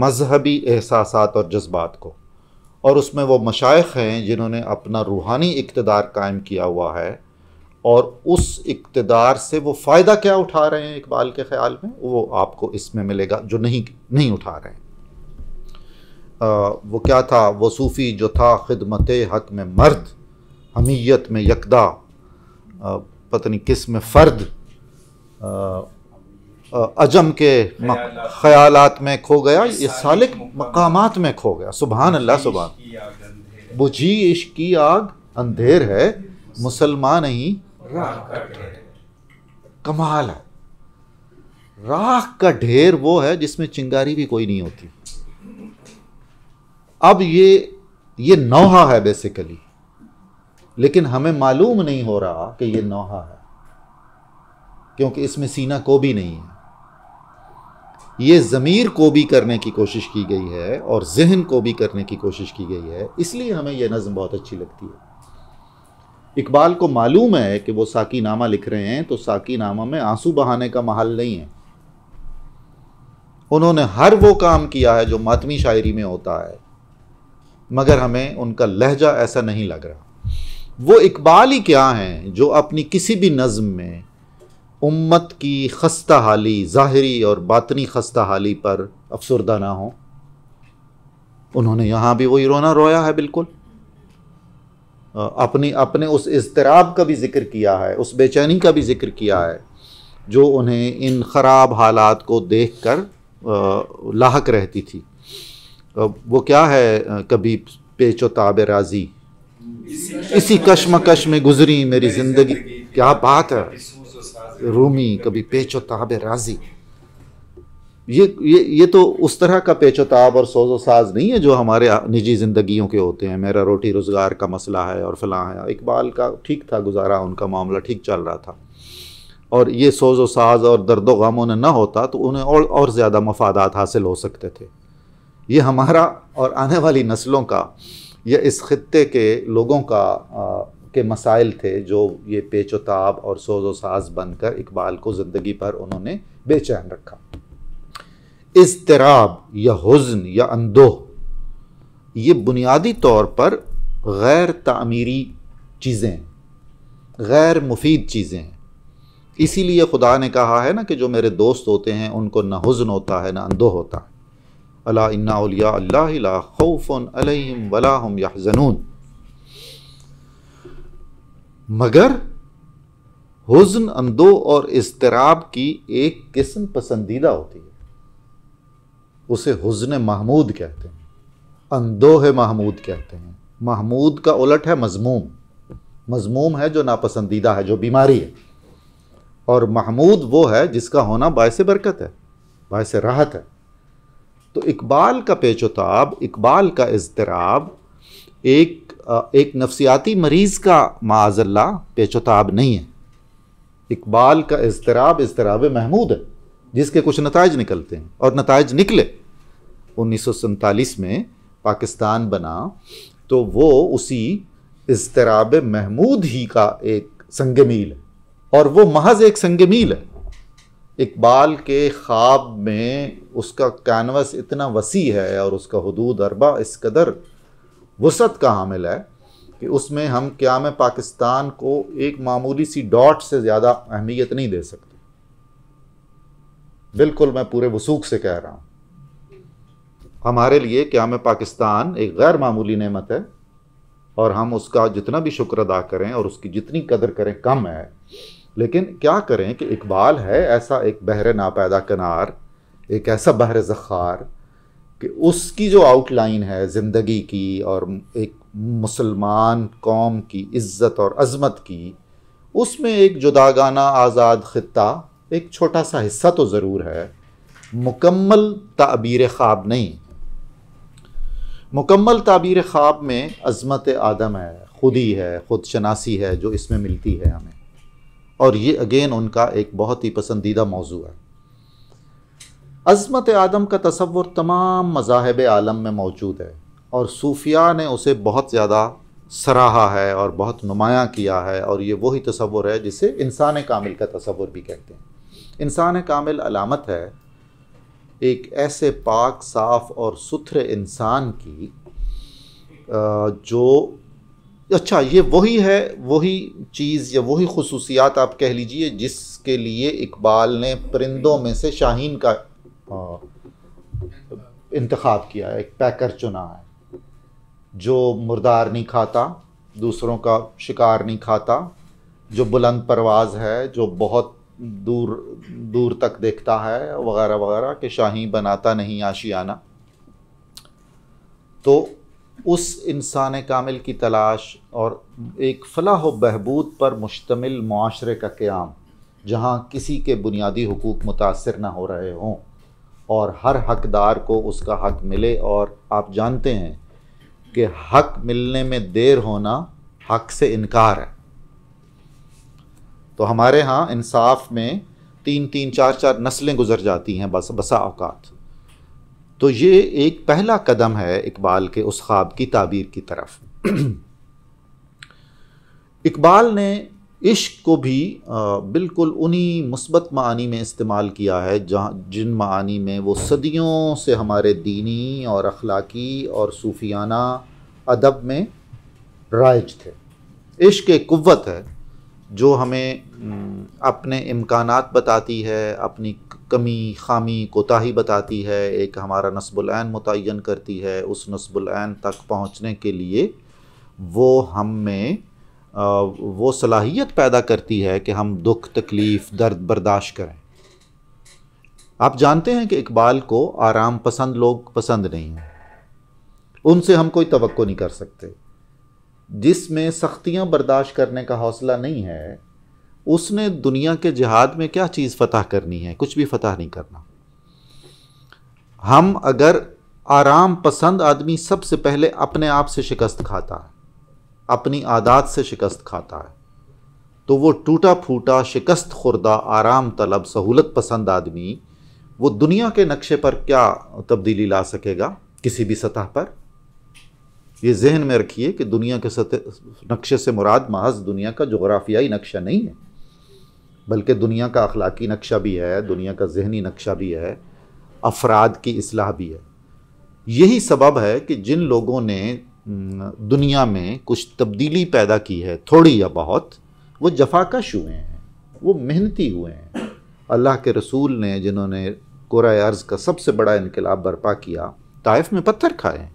मजहबी एहसास और जज्बात को और उसमें वो मशाइ हैं जिन्होंने अपना रूहानी इकतदार कायम किया हुआ है और उस इकतदार से वो फ़ायदा क्या उठा रहे हैं इकबाल के ख्याल में वो आपको इसमें मिलेगा जो नहीं नहीं उठा रहे हैं आ, वो क्या था वो सूफ़ी जो था खिदमत हक में मर्द हमीयत में यकदा पत्नी किस में फ़र्द अजम के ख्यालात में खो गया ये सालिक मकामात में खो गया सुबहान अल्लाह सुबहान बुझी इश्क की आग अंधेर है मुसलमान ही राह कमाल है राख का ढेर वो है जिसमें चिंगारी भी कोई नहीं होती अब ये ये नौहा है बेसिकली लेकिन हमें मालूम नहीं हो रहा कि ये नौहा है क्योंकि इसमें सीना को भी नहीं है ये ज़मीर को भी करने की कोशिश की गई है और जहन को भी करने की कोशिश की गई है इसलिए हमें यह नज़म बहुत अच्छी लगती है इकबाल को मालूम है कि वो साकी नामा लिख रहे हैं तो साकी नामा में आंसू बहाने का महल नहीं है उन्होंने हर वो काम किया है जो मातमी शायरी में होता है मगर हमें उनका लहजा ऐसा नहीं लग रहा वो इकबाल ही क्या हैं जो अपनी किसी भी नज़म में उम्मत की खस्ता हाली ज़ाहरी और बातनी खस्ता हाली पर अफसरदा ना हो उन्होंने यहाँ भी वही रोना रोया है बिल्कुल अपनी अपने उस इसतराब का भी जिक्र किया है उस बेचैनी का भी जिक्र किया है जो उन्हें इन ख़राब हालात को देख कर लाक रहती थी वो क्या है कभी पेचो ताब राजी इसी कश्मकश में गुजरी मेरी ज़िंदगी क्या बात है रूमी कभी पेचोताब राजी ये ये ये तो उस तरह का पेचोताब और सोजो साज नहीं है जो हमारे निजी ज़िंदगियों के होते हैं मेरा रोटी रोज़गार का मसला है और फलां है इकबाल का ठीक था गुजारा उनका मामला ठीक चल रहा था और ये व साज और दर्द गम उन्हें ना होता तो उन्हें और और ज़्यादा मफादात हासिल हो सकते थे ये हमारा और आने वाली नस्लों का या इस खत्े के लोगों का के मसाइल थे जो ये पेचोताब और सोज साज बनकर इकबाल को ज़िंदगी भर उन्होंने बेचैन रखा इसतराब या हुज़न या अंदोह ये बुनियादी तौर पर गैर तामीरी चीज़ें गैर मुफीद चीज़ें हैं इसीलिए खुदा ने कहा है ना कि जो मेरे दोस्त होते हैं उनको ना हुज़न होता है ना अंदोह होता है अला इन्ना अल्लाह खौफ़ अलैहिम वला यहजनून मगर हुजन अंदो और इसतराब की एक किस्म पसंदीदा होती है उसे हुजन महमूद कहते हैं अंदोह महमूद कहते हैं महमूद का उलट है मजमूम मजमूम है जो नापसंदीदा है जो बीमारी है और महमूद वो है जिसका होना बायस बरकत है बायस राहत है तो इकबाल का पेचोताब इकबाल का इजतराब एक एक नफसियाती मरीज़ का माजल्ला पेचोताब नहीं है इकबाल का इजतराब इजतराब महमूद है जिसके कुछ नतज निकलते हैं और नतज निकले उन्नीस में पाकिस्तान बना तो वो उसी इजतराब महमूद ही का एक संग मील है और वो महज एक संग मील है इकबाल के ख्वाब में उसका कैनवस इतना वसी है और उसका हदूद अरबा इस कदर वसत का हामिल है कि उसमें हम क्या में पाकिस्तान को एक मामूली सी डॉट से ज़्यादा अहमियत नहीं दे सकते बिल्कुल मैं पूरे वसूख से कह रहा हूँ हमारे लिए क्या में पाकिस्तान एक गैर मामूली नेमत है और हम उसका जितना भी शुक्र अदा करें और उसकी जितनी कदर करें कम है लेकिन क्या करें कि इकबाल है ऐसा एक बहर नापैदा कनार एक ऐसा बहर ज़खार कि उसकी जो आउटलाइन है ज़िंदगी की और एक मुसलमान कौम की इज्जत और अजमत की उसमें एक जुदागाना आज़ाद ख़त्ता एक छोटा सा हिस्सा तो ज़रूर है मुकम्मल ताबीर ख्वाब नहीं मुकम्मल ताबीर ख्वाब में अजमत आदम है खुदी है खुद शनासी है जो इसमें मिलती है हमें और ये अगेन उनका एक बहुत ही पसंदीदा मौजू है अज़मत आदम का तस्वुर तमाम मजाहब आलम में मौजूद है और सूफिया ने उसे बहुत ज़्यादा सराहा है और बहुत नुमाया किया है और ये वही तस्वुर है जिसे इंसान कामिल का तस्वुर भी कहते हैं इंसान कामिल अलामत है एक ऐसे पाक साफ और सुथरे इंसान की जो अच्छा ये वही है वही चीज़ या वही खसूसियात आप कह लीजिए जिसके लिए इकबाल ने परिंदों में से शाहीन का इंतखब किया है एक पैकर चुना है जो मुर्दार नहीं खाता दूसरों का शिकार नहीं खाता जो बुलंद परवाज़ है जो बहुत दूर दूर तक देखता है वगैरह वगैरह कि शाही बनाता नहीं आशियाना तो उस इंसान कामिल की तलाश और एक फलाह व बहबूद पर मुश्तमिल माशरे का क्याम जहाँ किसी के बुनियादी हकूक़ मुतासर ना हो रहे हों और हर हकदार को उसका हक मिले और आप जानते हैं कि हक मिलने में देर होना हक से इनकार है तो हमारे यहाँ इंसाफ में तीन तीन चार चार नस्लें गुजर जाती हैं बस बसा अवकात तो ये एक पहला कदम है इकबाल के उस ख्वाब की ताबीर की तरफ *clears throat* इकबाल ने इश्क को भी बिल्कुल उन्हीं मुस्बत मानी में इस्तेमाल किया है जहाँ जिन मानी में वो सदियों से हमारे दीनी और अखलाकी और सूफियाना अदब में राइज थे इश्क एक कुत है जो हमें अपने इम्कान बताती है अपनी कमी खामी कोताही बताती है एक हमारा नस्बुलैन मुतन करती है उस नस्बुलैन तक पहुँचने के लिए वो हम में वो सलाहियत पैदा करती है कि हम दुख तकलीफ़ दर्द बर्दाश्त करें आप जानते हैं कि इकबाल को आराम पसंद लोग पसंद नहीं हैं उनसे हम कोई तवक्को नहीं कर सकते जिसमें सख्तियां बर्दाश्त करने का हौसला नहीं है उसने दुनिया के जिहाद में क्या चीज़ फतह करनी है कुछ भी फतह नहीं करना हम अगर आराम पसंद आदमी सबसे पहले अपने आप से शिकस्त खाता है अपनी आदात से शिकस्त खाता है तो वो टूटा फूटा शिकस्त खुर्दा आराम तलब सहूलत पसंद आदमी वो दुनिया के नक्शे पर क्या तब्दीली ला सकेगा किसी भी सतह पर ये जहन में रखिए कि दुनिया के सतह नक्शे से मुराद महज दुनिया का जोग्राफियाई नक्शा नहीं है बल्कि दुनिया का अखलाकी नक्शा भी है दुनिया का जहनी नक्शा भी है अफराद की असलाह भी है यही सबब है कि जिन लोगों ने हम्म, दुनिया में कुछ तब्दीली पैदा की है थोड़ी या बहुत वो जफाकश हुए हैं वो मेहनती हुए हैं अल्लाह के रसूल ने जिन्होंने कोरा अर्ज़ का सबसे बड़ा इनकलाब बर्पा किया ताइफ में पत्थर खाए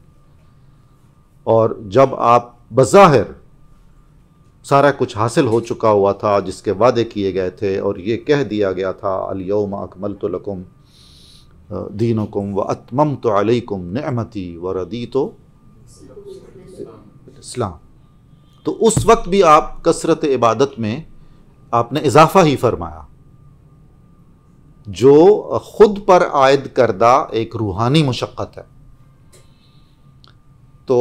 और जब आप बज़ाहिर सारा कुछ हासिल हो चुका हुआ था जिसके वादे किए गए थे और ये कह दिया गया था अलयोम अकमल तो लकुम दीनकुम व अतमम तो अलीकुम नमती व रदी तो इस्लाम तो उस वक्त भी आप कसरत इबादत में आपने इजाफा ही फरमाया जो खुद पर आयद करदा एक रूहानी मुशक्कत है तो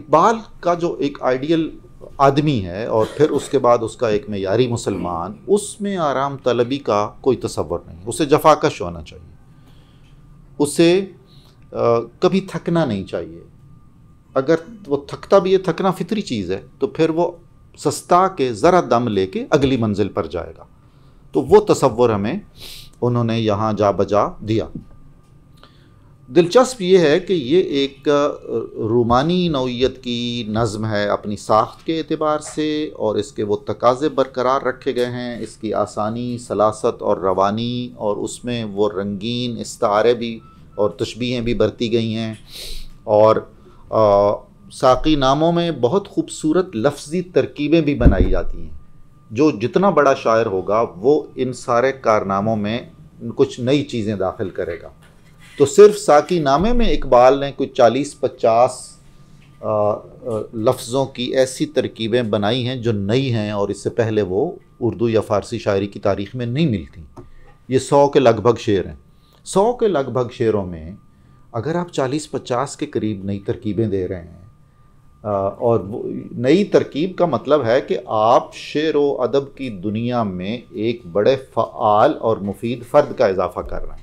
इकबाल का जो एक आइडियल आदमी है और फिर उसके बाद उसका एक मैारी मुसलमान उसमें आराम तलबी का कोई तस्वर नहीं उसे जफाकश होना चाहिए उसे आ, कभी थकना नहीं चाहिए अगर वो थकता भी है थकना फितरी चीज़ है तो फिर वो सस्ता के ज़रा दम लेके अगली मंजिल पर जाएगा तो वो तसवर हमें उन्होंने यहाँ जा बजा दिया दिलचस्प ये है कि ये एक रूमानी नौीयत की नज़म है अपनी साख्त के अतबार से और इसके वो तकाज़े बरकरार रखे गए हैं इसकी आसानी सलासत और रवानी और उसमें वो रंगीन इस्तारे भी और तशबीहें भी बरती गई हैं और साकी नामों में बहुत खूबसूरत लफ्ज़ी तरकीबें भी बनाई जाती हैं जो जितना बड़ा शायर होगा वो इन सारे कारनामों में कुछ नई चीज़ें दाखिल करेगा तो सिर्फ साकी नामे में इकबाल ने कुछ चालीस पचास लफ्ज़ों की ऐसी तरकीबें बनाई हैं जो नई हैं और इससे पहले वो उर्दू या फ़ारसी शायरी की तारीख़ में नहीं मिलती ये सौ के लगभग शेर हैं सौ के लगभग शेरों में अगर आप 40-50 के करीब नई तरकीबें दे रहे हैं और नई तरकीब का मतलब है कि आप शेर व अदब की दुनिया में एक बड़े फ़ाल और मुफीद फ़र्द का इजाफ़ा कर रहे हैं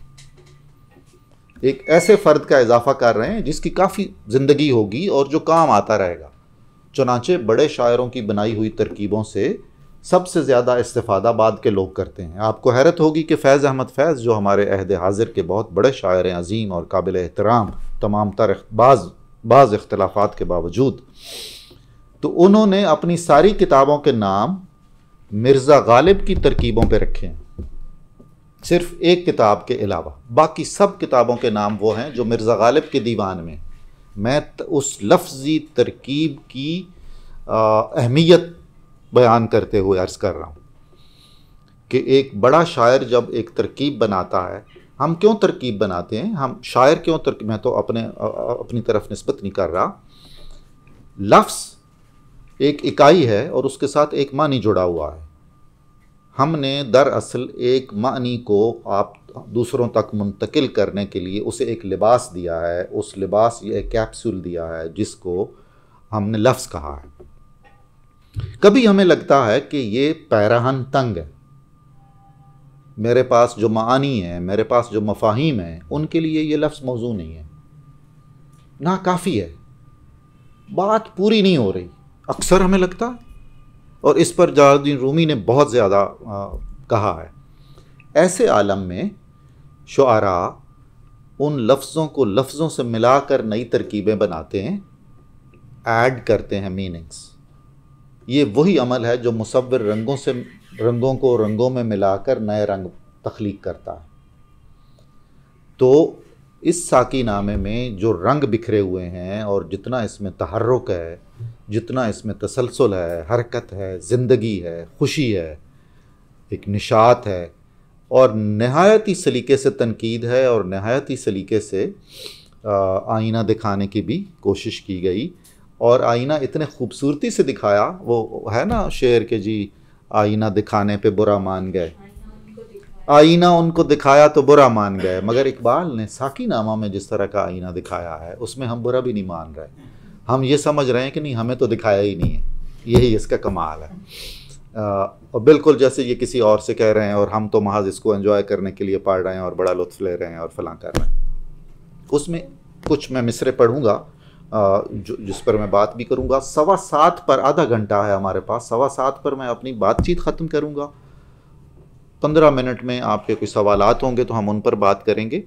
एक ऐसे फ़र्द का इजाफ़ा कर रहे हैं जिसकी काफ़ी ज़िंदगी होगी और जो काम आता रहेगा चुनाचे बड़े शायरों की बनाई हुई तरकीबों से सबसे ज़्यादा इस्तादा बाद के लोग करते हैं आपको हैरत होगी कि फैज़ अहमद फैज़ जो हमारे अहद हाजिर के बहुत बड़े शायर अजीम और काबिल एहतराम तमाम तर बाज़ बाज़ के बावजूद तो उन्होंने अपनी सारी किताबों के नाम मिर्ज़ा गालिब की तरकीबों पर रखे हैं सिर्फ एक किताब के अलावा बाकी सब किताबों के नाम वो हैं जो मिर्ज़ा गालिब के दीवान में मैं उस लफ्ज़ी तरकीब की अहमियत बयान करते हुए अर्ज़ कर रहा हूँ कि एक बड़ा शायर जब एक तरकीब बनाता है हम क्यों तरकीब बनाते हैं हम शायर क्यों तरकीब मैं तो अपने अपनी तरफ नस्बत नहीं कर रहा लफ्स एक इकाई है और उसके साथ एक मानी जुड़ा हुआ है हमने दरअसल एक मानी को आप दूसरों तक मुंतकिल करने के लिए उसे एक लिबास दिया है उस लिबास या कैप्सूल दिया है जिसको हमने लफ्स कहा है कभी हमें लगता है कि ये पैराहन तंग है मेरे पास जो मानी है मेरे पास जो मफाहिम है उनके लिए ये लफ्ज़ मौजू नहीं है ना काफ़ी है बात पूरी नहीं हो रही अक्सर हमें लगता है और इस पर जलालुद्दीन रूमी ने बहुत ज़्यादा कहा है ऐसे आलम में शुरा उन लफ्ज़ों को लफ्ज़ों से मिलाकर नई तरकीबें बनाते हैं ऐड करते हैं मीनिंग्स ये वही अमल है जो मुसविर रंगों से रंगों को रंगों में मिलाकर नए रंग तख्लीक करता है तो इस साकी नामे में जो रंग बिखरे हुए हैं और जितना इसमें तहरक है जितना इसमें तसलसल है हरकत है ज़िंदगी है खुशी है एक निशात है और नहायत ही सलीके से तनकीद है और नहायत ही सलीके से आईना दिखाने की भी कोशिश की गई और आईना इतने खूबसूरती से दिखाया वो है ना शेर के जी आईना दिखाने पे बुरा मान गए आईना उनको दिखाया तो बुरा मान गए मगर इकबाल ने साकी नामा में जिस तरह का आईना दिखाया है उसमें हम बुरा भी नहीं मान रहे हम ये समझ रहे हैं कि नहीं हमें तो दिखाया ही नहीं है यही इसका कमाल है और बिल्कुल जैसे ये किसी और से कह रहे हैं और हम तो महज इसको एंजॉय करने के लिए पढ़ रहे हैं और बड़ा लुत्फ ले रहे हैं और फलां कर रहे हैं उसमें कुछ मैं मिसरे पढ़ूंगा जो जिस पर मैं बात भी करूँगा सवा सात पर आधा घंटा है हमारे पास सवा सात पर मैं अपनी बातचीत ख़त्म करूँगा पंद्रह मिनट में आपके कुछ सवाल होंगे तो हम उन पर बात करेंगे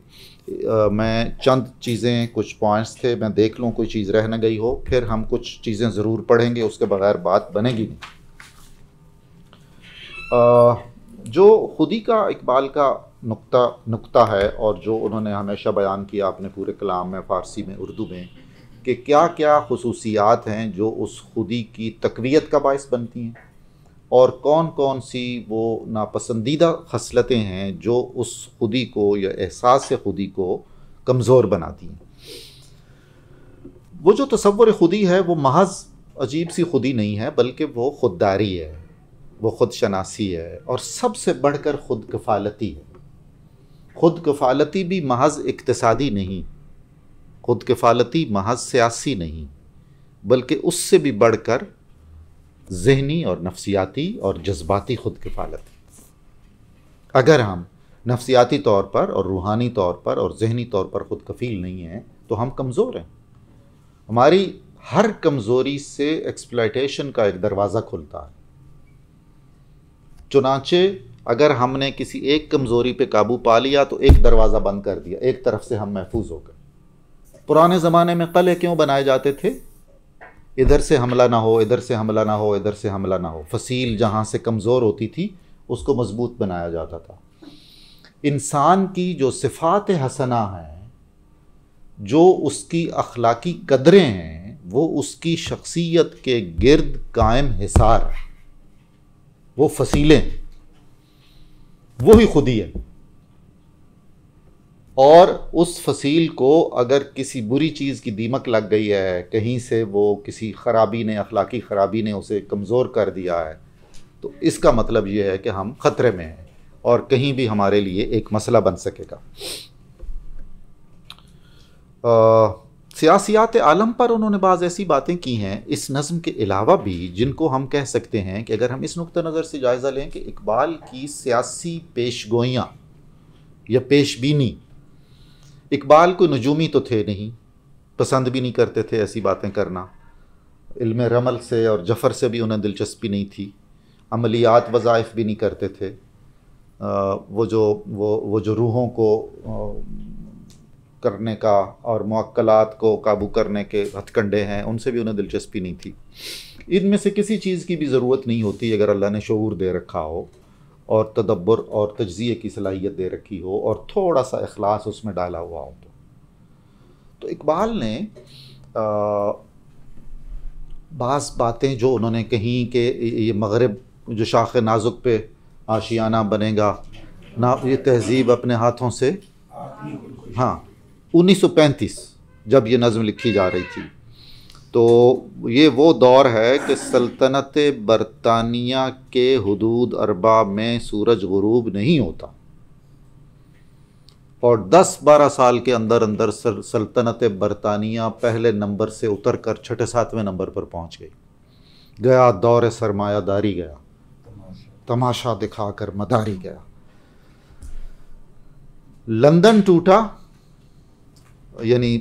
आ, मैं चंद चीज़ें कुछ पॉइंट्स थे मैं देख लूँ कोई चीज़ रह न गई हो फिर हम कुछ चीज़ें ज़रूर पढ़ेंगे उसके बगैर बात बनेगी नहीं जो खुदी का इकबाल का नुक्ता नुक्ता है और जो उन्होंने हमेशा बयान किया अपने पूरे कलाम में फ़ारसी में उर्दू में कि क्या क्या खसूसियात हैं जो उस खुदी की तकवीत का बायस बनती हैं और कौन कौन सी वो नापसंदीदा खसलतें हैं जो उस खुदी को या एहसास खुदी को कमज़ोर बनाती हैं वो जो तस्वर खुदी है वो महज अजीब सी खुदी नहीं है बल्कि वो खुददारी है वो खुद शनासी है और सबसे बढ़कर खुद कफालती है खुद कफालती भी महज इकतसादी नहीं खुद कफालती महज सियासी नहीं बल्कि उससे भी बढ़कर जहनी और नफसियाती और जज्बाती खुद कफालत है अगर हम नफसियाती तौर पर और रूहानी तौर पर और जहनी तौर पर खुद कफील नहीं हैं तो हम कमज़ोर हैं हमारी हर कमज़ोरी से एक्सप्लाइटेशन का एक दरवाज़ा खुलता है चुनाचे अगर हमने किसी एक कमज़ोरी पे काबू पा लिया तो एक दरवाज़ा बंद कर दिया एक तरफ से हम महफूज हो गए पुराने ज़माने में कले क्यों बनाए जाते थे इधर से हमला ना हो इधर से हमला ना हो इधर से हमला ना हो फसील जहाँ से कमज़ोर होती थी उसको मजबूत बनाया जाता था इंसान की जो सिफात हसना हैं जो उसकी अखलाकी कदरें हैं वो उसकी शख्सियत के गिरद कायम हिसार वो फसीलें वो ही खुदी है और उस फसील को अगर किसी बुरी चीज़ की दीमक लग गई है कहीं से वो किसी ख़राबी ने अखलाकी ख़राबी ने उसे कमज़ोर कर दिया है तो इसका मतलब ये है कि हम ख़तरे में हैं और कहीं भी हमारे लिए एक मसला बन सकेगा सियासियात आलम पर उन्होंने बाज़ ऐसी बातें की हैं इस नज़म के अलावा भी जिनको हम कह सकते हैं कि अगर हम इस नुक़ नज़र से जायज़ा लें कि इकबाल की सियासी पेश गोइयाँ या पेशबीनी इकबाल कोई नजूमी तो थे नहीं पसंद भी नहीं करते थे ऐसी बातें करना इल्म रमल से और जफ़र से भी उन्हें दिलचस्पी नहीं थी अमलियात वज़ाइफ भी नहीं करते थे वो जो वो वो जो रूहों को करने का और मक्लात को काबू करने के हथकंडे हैं उनसे भी उन्हें दिलचस्पी नहीं थी इनमें से किसी चीज़ की भी ज़रूरत नहीं होती अगर अल्लाह ने शूर दे रखा हो और तदब्बर और तजिए की सलाहियत दे रखी हो और थोड़ा सा अखलास उसमें डाला हुआ हो तो, तो इकबाल ने बास बातें जो उन्होंने कहीं के ये मगरब जो शाख नाजुक पे आशियाना बनेगा ना ये तहजीब अपने हाथों से हाँ 1935 जब ये नज़म लिखी जा रही थी तो ये वो दौर है कि सल्तनत बरतानिया के हदूद अरबा में सूरज गरूब नहीं होता और 10-12 साल के अंदर अंदर सल्तनत बरतानिया पहले नंबर से उतर कर छठे सातवें नंबर पर पहुंच गई गया दौर सरमायादारी गया तमाशा दिखाकर मदारी गया लंदन टूटा यानी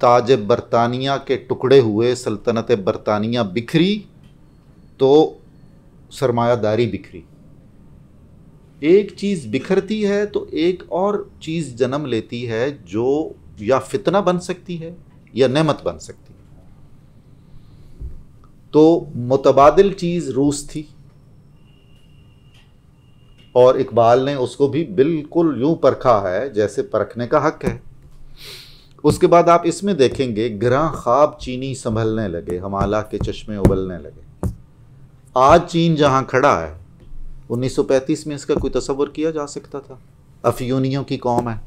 ताज बरतानिया के टुकड़े हुए सल्तनत बरतानिया बिखरी तो सरमायादारी बिखरी एक चीज़ बिखरती है तो एक और चीज़ जन्म लेती है जो या फितना बन सकती है या नेमत बन सकती है तो मुतबादल चीज़ रूस थी और इकबाल ने उसको भी बिल्कुल यूं परखा है जैसे परखने का हक है उसके बाद आप इसमें देखेंगे ग्रह खाब चीनी संभलने लगे हमाला के चश्मे उबलने लगे आज चीन जहां खड़ा है 1935 में इसका कोई तस्वर किया जा सकता था अफयूनियों की कौम है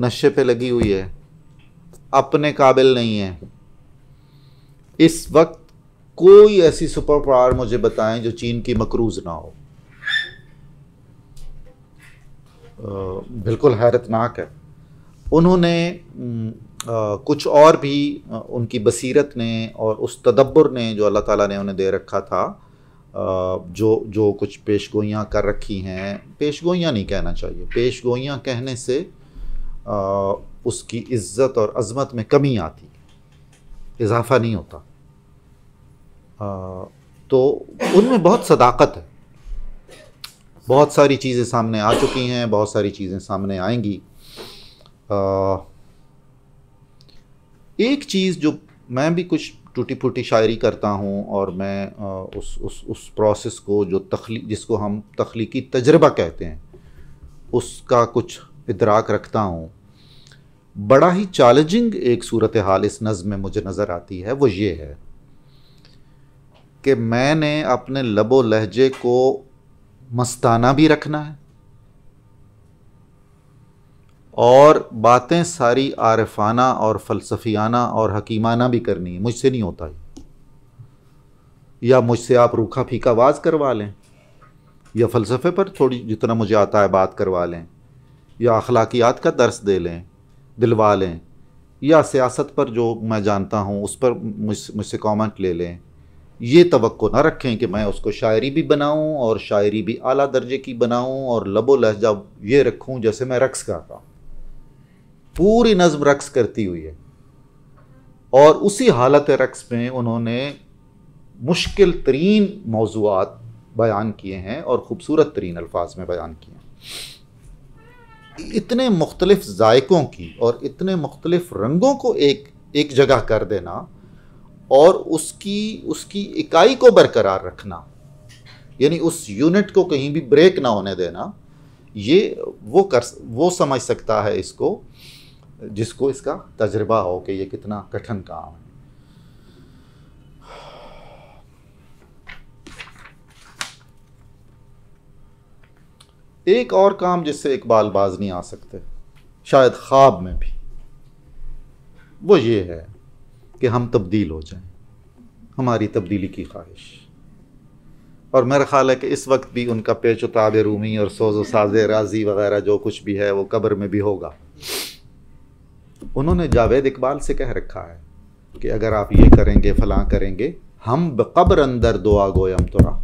नशे पे लगी हुई है अपने काबिल नहीं है इस वक्त कोई ऐसी सुपर पावर मुझे बताएं जो चीन की मकरूज ना हो बिल्कुल हैरतनाक है उन्होंने कुछ और भी उनकी बसीरत ने और उस तदब्बर ने जो अल्लाह ताला ने उन्हें दे रखा था जो जो कुछ पेश गोइयाँ कर रखी हैं पेश गोइयाँ नहीं कहना चाहिए पेश गोइयाँ कहने से उसकी इज्जत और अजमत में कमी आती है इजाफा नहीं होता तो उनमें बहुत सदाकत है बहुत सारी चीज़ें सामने आ चुकी हैं बहुत सारी चीज़ें सामने आएंगी एक चीज़ जो मैं भी कुछ टूटी फूटी शायरी करता हूँ और मैं उस उस उस प्रोसेस को जो तखली जिसको हम तख्लीकी तजर्बा कहते हैं उसका कुछ इदराक रखता हूँ बड़ा ही चैलेंजिंग एक सूरत हाल इस नज़म में मुझे नज़र आती है वो ये है कि मैंने अपने लबो लहजे को मस्ताना भी रखना है और बातें सारी आरफाना और फ़लसफियाना और हकीमाना भी करनी है मुझसे नहीं होता या मुझसे आप रूखा फीका वाज करवा लें या फ़लसफ़े पर थोड़ी जितना मुझे आता है बात करवा लें या अखलाकियात का दर्स दे लें दिलवा लें या सियासत पर जो मैं जानता हूँ उस पर मुझसे कॉमेंट ले लें ये तो ना रखें कि मैं उसको शायरी भी बनाऊँ और शायरी भी आला दर्जे की बनाऊँ और लबो लहजा ये रखूँ जैसे मैं रक्स करता हूँ पूरी नज्म रक्स करती हुई है और उसी हालत रक्स में उन्होंने मुश्किल तरीन मौजूद बयान किए हैं और ख़ूबसूरत तरीन अल्फाज में बयान किए हैं इतने मुख्तलिफ़ जायकों की और इतने मुख्तलिफ़ रंगों को एक एक जगह कर देना और उसकी उसकी इकाई को बरकरार रखना यानी उस यूनिट को कहीं भी ब्रेक ना होने देना ये वो कर वो समझ सकता है इसको जिसको इसका तजर्बा हो कि ये कितना कठिन काम है एक और काम जिससे इकबाल बाज नहीं आ सकते शायद ख्वाब में भी वो ये है कि हम तब्दील हो जाएं हमारी तब्दीली की ख्वाहिश और मेरा ख्याल है कि इस वक्त भी उनका पेच उताब रूमी और सोजो साज राजी वगैरह जो कुछ भी है वो कब्र में भी होगा उन्होंने जावेद इकबाल से कह रखा है कि अगर आप ये करेंगे फलां करेंगे हम बकब्र अंदर दुआ गोयम तुरा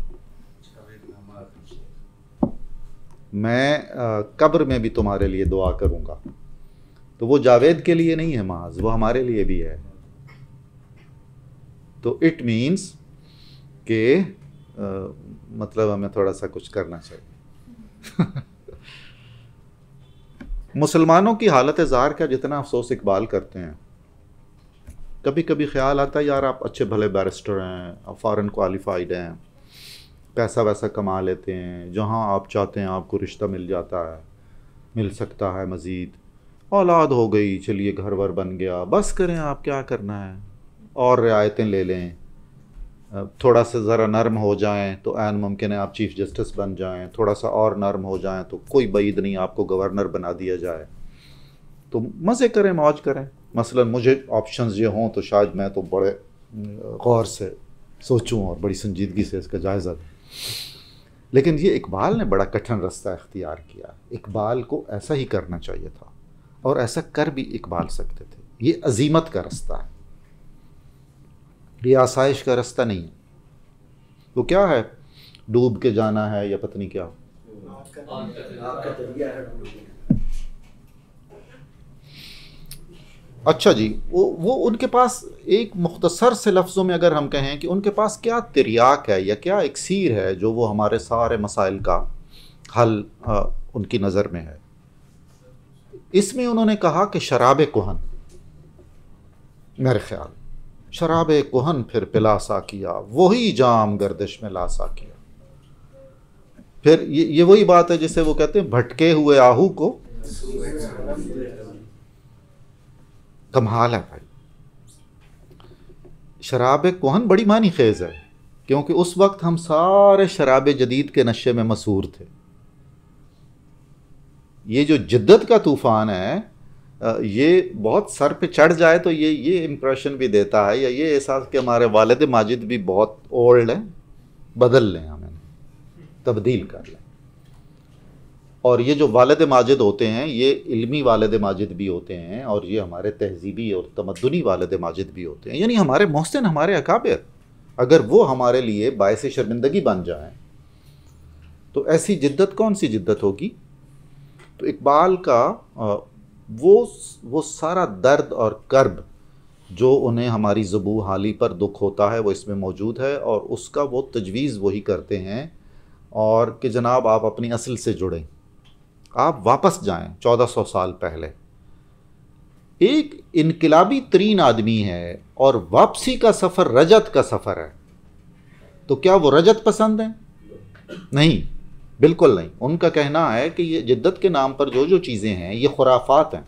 मैं कब्र में भी तुम्हारे लिए दुआ करूंगा तो वो जावेद के लिए नहीं है माज वो हमारे लिए भी है तो इट मीन्स के आ, मतलब हमें थोड़ा सा कुछ करना चाहिए *laughs* मुसलमानों की हालत ज़ार का जितना अफसोस इकबाल करते हैं कभी कभी ख्याल आता है यार आप अच्छे भले बैरिस्टर हैं फॉरेन फ़ारन क्वालिफाइड हैं पैसा वैसा कमा लेते हैं जहाँ आप चाहते हैं आपको रिश्ता मिल जाता है मिल सकता है मज़ीद औलाद हो गई चलिए घर वर बन गया बस करें आप क्या करना है और रियायतें ले लें थोड़ा सा ज़रा नरम हो जाएं तो ऐन मुमकिन है आप चीफ जस्टिस बन जाएं थोड़ा सा और नरम हो जाएं तो कोई बैद नहीं आपको गवर्नर बना दिया जाए तो मज़े करें मौज करें मसलन मुझे ऑप्शंस ये हों तो शायद मैं तो बड़े गौर से सोचूं और बड़ी संजीदगी से इसका जायज़ा दें लेकिन ये इकबाल ने बड़ा कठिन रास्ता इख्तियार किया इकबाल को ऐसा ही करना चाहिए था और ऐसा कर भी इकबाल सकते थे ये अजीमत का रास्ता है ये आसाइश का रास्ता नहीं है तो क्या है डूब के जाना है या पत्नी क्या अच्छा जी वो वो उनके पास एक मुख्तसर से लफ्ज़ों में अगर हम कहें कि उनके पास क्या तिरयाक है या क्या एक सीर है जो वो हमारे सारे मसाइल का हल आ, उनकी नज़र में है इसमें उन्होंने कहा कि शराब कोहन मेरे ख्याल शराब कोहन फिर पिलासा किया वही जाम गर्दिश में लासा किया फिर ये ये वही बात है जिसे वो कहते हैं भटके हुए आहू को कमाल है भाई शराब कोहन बड़ी मानी खेज है क्योंकि उस वक्त हम सारे शराब जदीद के नशे में मसूर थे ये जो जिद्दत का तूफ़ान है ये बहुत सर पे चढ़ जाए तो ये ये इम्प्रेशन भी देता है या ये एहसास कि हमारे वालद माजिद भी बहुत ओल्ड हैं बदल लें हमें तब्दील कर लें और ये जो वालद माजिद होते हैं ये इल्मी वालद माजिद भी होते हैं और ये हमारे तहजीबी और तमदनी वालद माजिद भी होते हैं यानी हमारे मोहसिन हमारे अकाबर अगर वो हमारे लिए बायस शर्मिंदगी बन जाए तो ऐसी जिद्दत कौन सी जिद्दत होगी तो इकबाल का वो वो सारा दर्द और कर्ब जो उन्हें हमारी ज़बू हाली पर दुख होता है वो इसमें मौजूद है और उसका वो तजवीज़ वही करते हैं और कि जनाब आप अपनी असल से जुड़ें आप वापस जाएं 1400 साल पहले एक इनकलाबी तरीन आदमी है और वापसी का सफ़र रजत का सफ़र है तो क्या वो रजत पसंद है नहीं बिल्कुल नहीं उनका कहना है कि ये जिद्दत के नाम पर जो जो चीज़ें हैं ये खुराफात हैं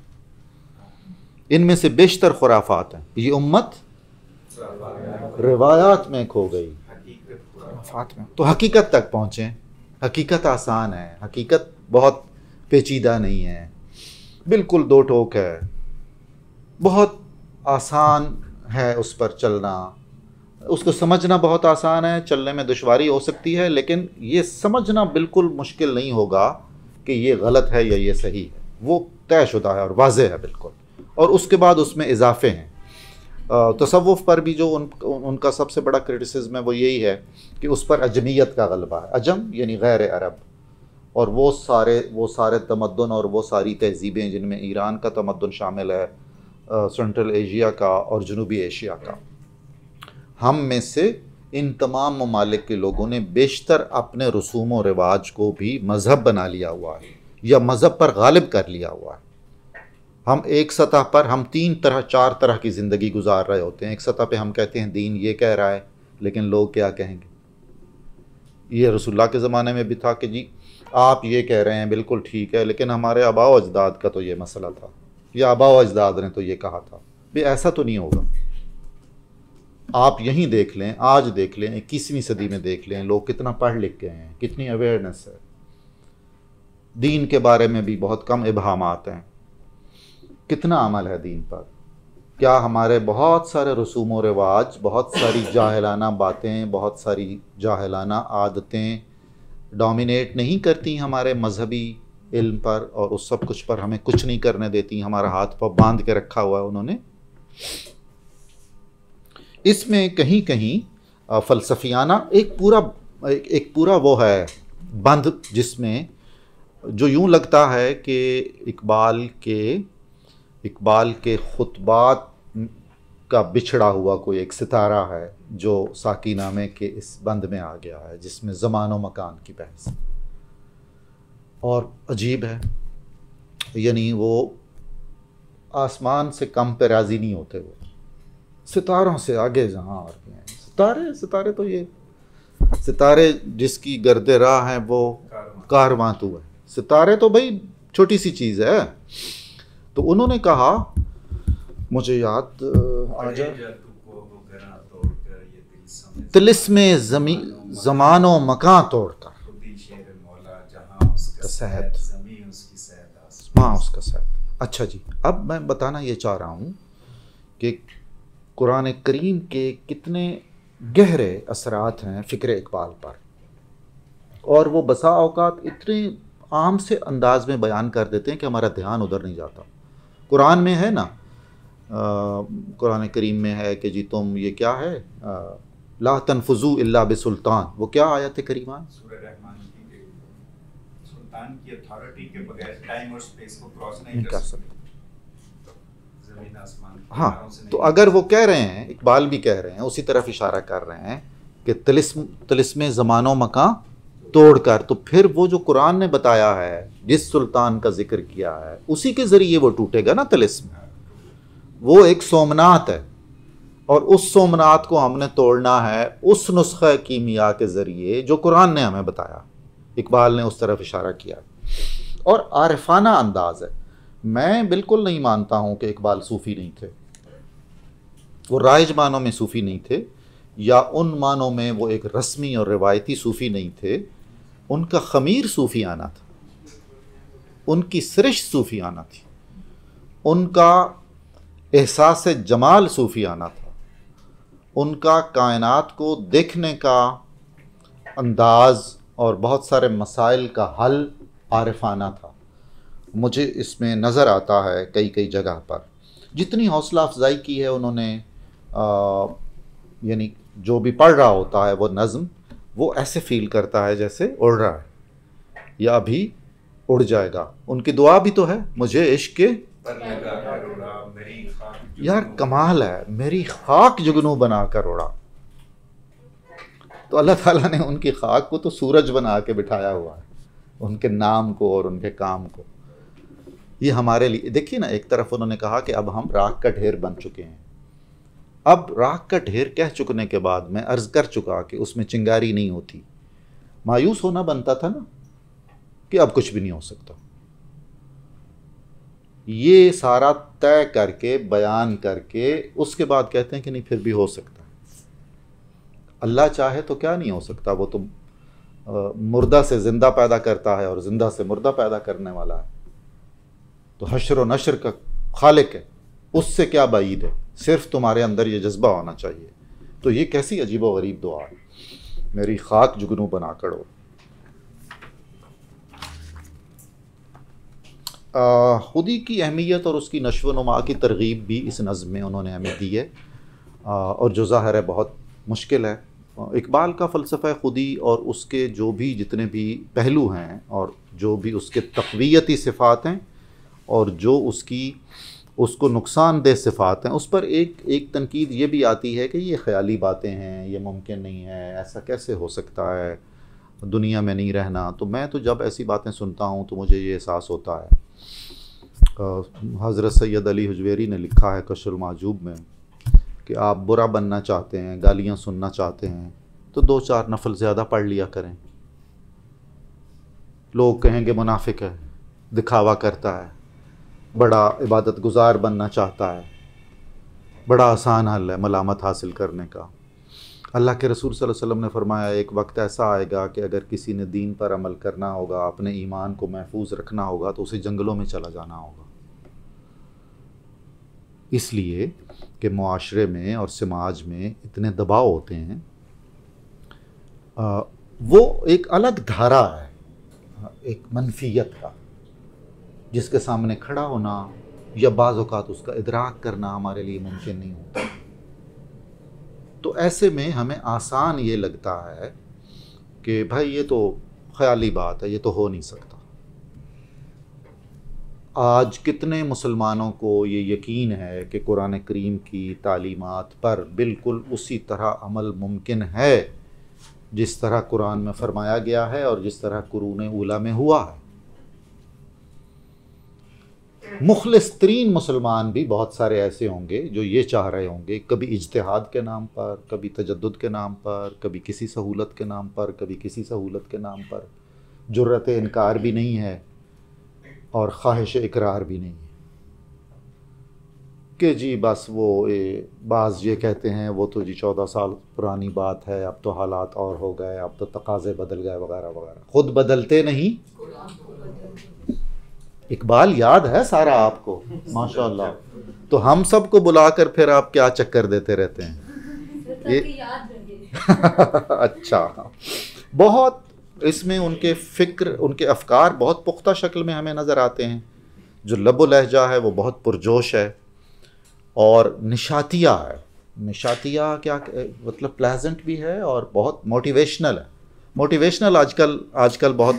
इनमें से बेशतर खुराफात हैं ये उम्मत रिवायात में खो गई तो हकीकत तक पहुँचे हकीकत आसान है हकीकत बहुत पेचीदा नहीं है बिल्कुल दो टोक है बहुत आसान है उस पर चलना उसको समझना बहुत आसान है चलने में दुशारी हो सकती है लेकिन ये समझना बिल्कुल मुश्किल नहीं होगा कि ये गलत है या ये सही है वो तयशुदा है और वाज है बिल्कुल और उसके बाद उसमें इजाफे हैं तसवुफ़ पर भी जो उन उनका सबसे बड़ा क्रिटिसिज्म है वो यही है कि उस पर अजमियत का गलबा है अजम यानी गैर अरब और वो सारे वो सारे तमदन और वो सारी तहजीबें जिनमें ईरान का तमदन शामिल है सेंट्रल एशिया का और जनूबी एशिया का हम में से इन तमाम ममालिक के लोगों ने बेशतर अपने रसूम और रिवाज को भी मज़हब बना लिया हुआ है या मज़हब पर गालिब कर लिया हुआ है हम एक सतह पर हम तीन तरह चार तरह की ज़िंदगी गुजार रहे होते हैं एक सतह पे हम कहते हैं दीन ये कह रहा है लेकिन लोग क्या कहेंगे ये रसुल्ला के ज़माने में भी था कि जी आप ये कह रहे हैं बिल्कुल ठीक है लेकिन हमारे आबाव अजदाद का तो ये मसला था या आबाव अजदाद ने तो ये कहा था भाई ऐसा तो नहीं होगा आप यहीं देख लें आज देख लें इक्कीसवीं सदी में देख लें लोग कितना पढ़ लिख गए हैं कितनी अवेयरनेस है दीन के बारे में भी बहुत कम इबाहमात हैं कितना अमल है दीन पर क्या हमारे बहुत सारे रसूम और रिवाज बहुत सारी जाहलाना बातें बहुत सारी जाहलाना आदतें डोमिनेट नहीं करती हमारे मजहबी इल्म पर और उस सब कुछ पर हमें कुछ नहीं करने देती हमारा हाथ पर बांध के रखा हुआ है उन्होंने इसमें कहीं कहीं फ़लसफियाना एक पूरा एक, एक पूरा वो है बंद जिसमें जो यूँ लगता है कि इकबाल के इकबाल के खुतबात का बिछड़ा हुआ कोई एक सितारा है जो साकीनामे के इस बंद में आ गया है जिसमें ज़मान मकान की बहस और अजीब है यानी वो आसमान से कम पे राज़ी नहीं होते वो सितारों से आगे जहाँ और भी हैं सितारे सितारे तो ये सितारे जिसकी गर्द राह हैं वो कारवां तो है सितारे तो भाई छोटी सी चीज़ है तो उन्होंने कहा मुझे याद आ जाए तिलिस्म जमी जमानो मकान तोड़कर उसका अच्छा जी अब मैं बताना ये चाह रहा हूँ कि कुरान करीम के कितने गहरे असरात हैं फ़िक्र इकबाल पर और वो बसा अवकात इतने आम से अंदाज में बयान कर देते हैं कि हमारा ध्यान उधर नहीं जाता कुरान में है ना कुरान करीम में है कि जी तुम ये क्या है आ, ला तनफजू अल्ला बसुल्तान वो क्या आया थे करीमा सुल्तान की अथॉरिटी के बगैर टाइम और स्पेस को क्रॉस नहीं कर सकते हाँ तो अगर वो कह रहे हैं इकबाल भी कह रहे हैं उसी तरफ इशारा कर रहे हैं कि तिलस्म तिलस्म ज़मानो मकान तोड़ कर तो फिर वो जो कुरान ने बताया है जिस सुल्तान का जिक्र किया है उसी के ज़रिए वो टूटेगा ना तिलस्म वो एक सोमनाथ है और उस सोमनाथ को हमने तोड़ना है उस नुस्खे की मियाँ के ज़रिए जो कुरान ने हमें बताया इकबाल ने उस तरफ इशारा किया और आरफाना अंदाज है मैं बिल्कुल नहीं मानता हूँ कि इकबाल सूफ़ी नहीं थे वो राइज मानों में सूफ़ी नहीं थे या उन मानों में वो एक रस्मी और रिवायती सूफ़ी नहीं थे उनका खमीर सूफ़ी आना था उनकी सिरश सूफ़ी आना थी उनका एहसास जमाल सूफ़ी आना था उनका कायनात को देखने का अंदाज़ और बहुत सारे मसाइल का हल आरफाना था मुझे इसमें नज़र आता है कई कई जगह पर जितनी हौसला अफजाई की है उन्होंने यानी जो भी पढ़ रहा होता है वो नज़म वो ऐसे फील करता है जैसे उड़ रहा है या अभी उड़ जाएगा उनकी दुआ भी तो है मुझे इश्क के यार कमाल है मेरी खाक जुगनू बना कर उड़ा तो अल्लाह ताला ने उनकी खाक को तो सूरज बना के बिठाया हुआ है उनके नाम को और उनके काम को ये हमारे लिए देखिए ना एक तरफ उन्होंने कहा कि अब हम राख का ढेर बन चुके हैं अब राख का ढेर कह चुकने के बाद मैं अर्ज कर चुका कि उसमें चिंगारी नहीं होती मायूस होना बनता था ना कि अब कुछ भी नहीं हो सकता ये सारा तय करके बयान करके उसके बाद कहते हैं कि नहीं फिर भी हो सकता अल्लाह चाहे तो क्या नहीं हो सकता वो तो मुर्दा से ज़िंदा पैदा करता है और ज़िंदा से मुर्दा पैदा करने वाला है तो हशर व नशर का खालिक है उससे क्या बाईद है सिर्फ तुम्हारे अंदर ये जज्बा होना चाहिए तो ये कैसी अजीब गरीब दुआ है मेरी खाक जुगनू बना करो खुदी की अहमियत और उसकी नशो नुमा की तरगीब भी इस नज़म में उन्होंने हमें दी है आ, और जो ज़ाहिर है बहुत मुश्किल है इकबाल का फ़लसफ़ा खुदी और उसके जो भी जितने भी पहलू हैं और जो भी उसके तकवीती सिफ़ात हैं और जो उसकी उसको नुकसानदेह सिफ़ात हैं उस पर एक एक तनकीद ये भी आती है कि ये ख्याली बातें हैं ये मुमकिन नहीं है ऐसा कैसे हो सकता है दुनिया में नहीं रहना तो मैं तो जब ऐसी बातें सुनता हूँ तो मुझे ये एहसास होता है हज़रत सैद अली हजवेरी ने लिखा है कशर माजूब में कि आप बुरा बनना चाहते हैं गालियाँ सुनना चाहते हैं तो दो चार नफल ज़्यादा पढ़ लिया करें लोग कहेंगे मुनाफिक है दिखावा करता है बड़ा इबादत गुजार बनना चाहता है बड़ा आसान हल है मलामत हासिल करने का अल्लाह के रसूल वसल्लम ने फरमाया एक वक्त ऐसा आएगा कि अगर किसी ने दीन पर अमल करना होगा अपने ईमान को महफूज रखना होगा तो उसे जंगलों में चला जाना होगा इसलिए कि माशरे में और समाज में इतने दबाव होते हैं आ, वो एक अलग धारा है एक मनफियत का जिसके सामने खड़ा होना या बाज़ात उसका इदराक करना हमारे लिए मुमकिन नहीं होता तो ऐसे में हमें आसान ये लगता है कि भाई ये तो ख्याली बात है ये तो हो नहीं सकता आज कितने मुसलमानों को ये यकीन है कि कुरान करीम की तालीमत पर बिल्कुल उसी तरह अमल मुमकिन है जिस तरह कुरान में फ़रमाया गया है और जिस तरह कुरून उला में हुआ है मुखलिस तरीन मुसलमान भी बहुत सारे ऐसे होंगे जो ये चाह रहे होंगे कभी इजतहाद के नाम पर कभी तजद के नाम पर कभी किसी सहूलत के नाम पर कभी किसी सहूलत के नाम पर जरूरत इनकार भी नहीं है और ख्वाहिश इकरार भी नहीं है कि जी बस वो बाज़ ये कहते हैं वो तो जी चौदह साल पुरानी बात है अब तो हालात और हो गए अब तो तकाज़े बदल गए वगैरह वगैरह ख़ुद बदलते नहीं इकबाल याद है सारा आपको माशाल्लाह तो हम सबको बुलाकर फिर आप क्या चक्कर देते रहते हैं ये *laughs* अच्छा बहुत इसमें उनके फ़िक्र उनके अफकार बहुत पुख्ता शक्ल में हमें नज़र आते हैं जो लबो लहजा है वो बहुत पुरजोश है और निशातिया है निशातिया क्या मतलब प्लेजेंट भी है और बहुत मोटिवेशनल है मोटिवेशनल आजकल आजकल बहुत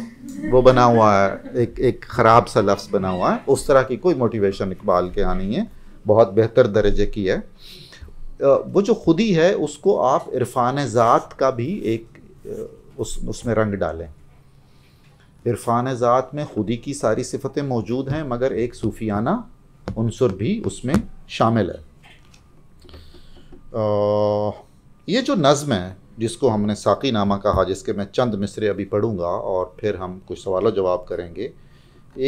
वो बना हुआ है एक एक ख़राब सा लफ्स बना हुआ है उस तरह की कोई मोटिवेशन इकबाल के यहाँ नहीं है बहुत बेहतर दर्जे की है वो जो खुदी है उसको आप इरफान ज़ात का भी एक उस उसमें रंग डालें इरफान ज़ात में खुदी की सारी सिफतें मौजूद हैं मगर एक सूफियाना अनसर भी उसमें शामिल है आ, ये जो नज़म है जिसको हमने साकी नामा कहा जिसके मैं चंद मिसरे अभी पढ़ूँगा और फिर हम कुछ सवाल जवाब करेंगे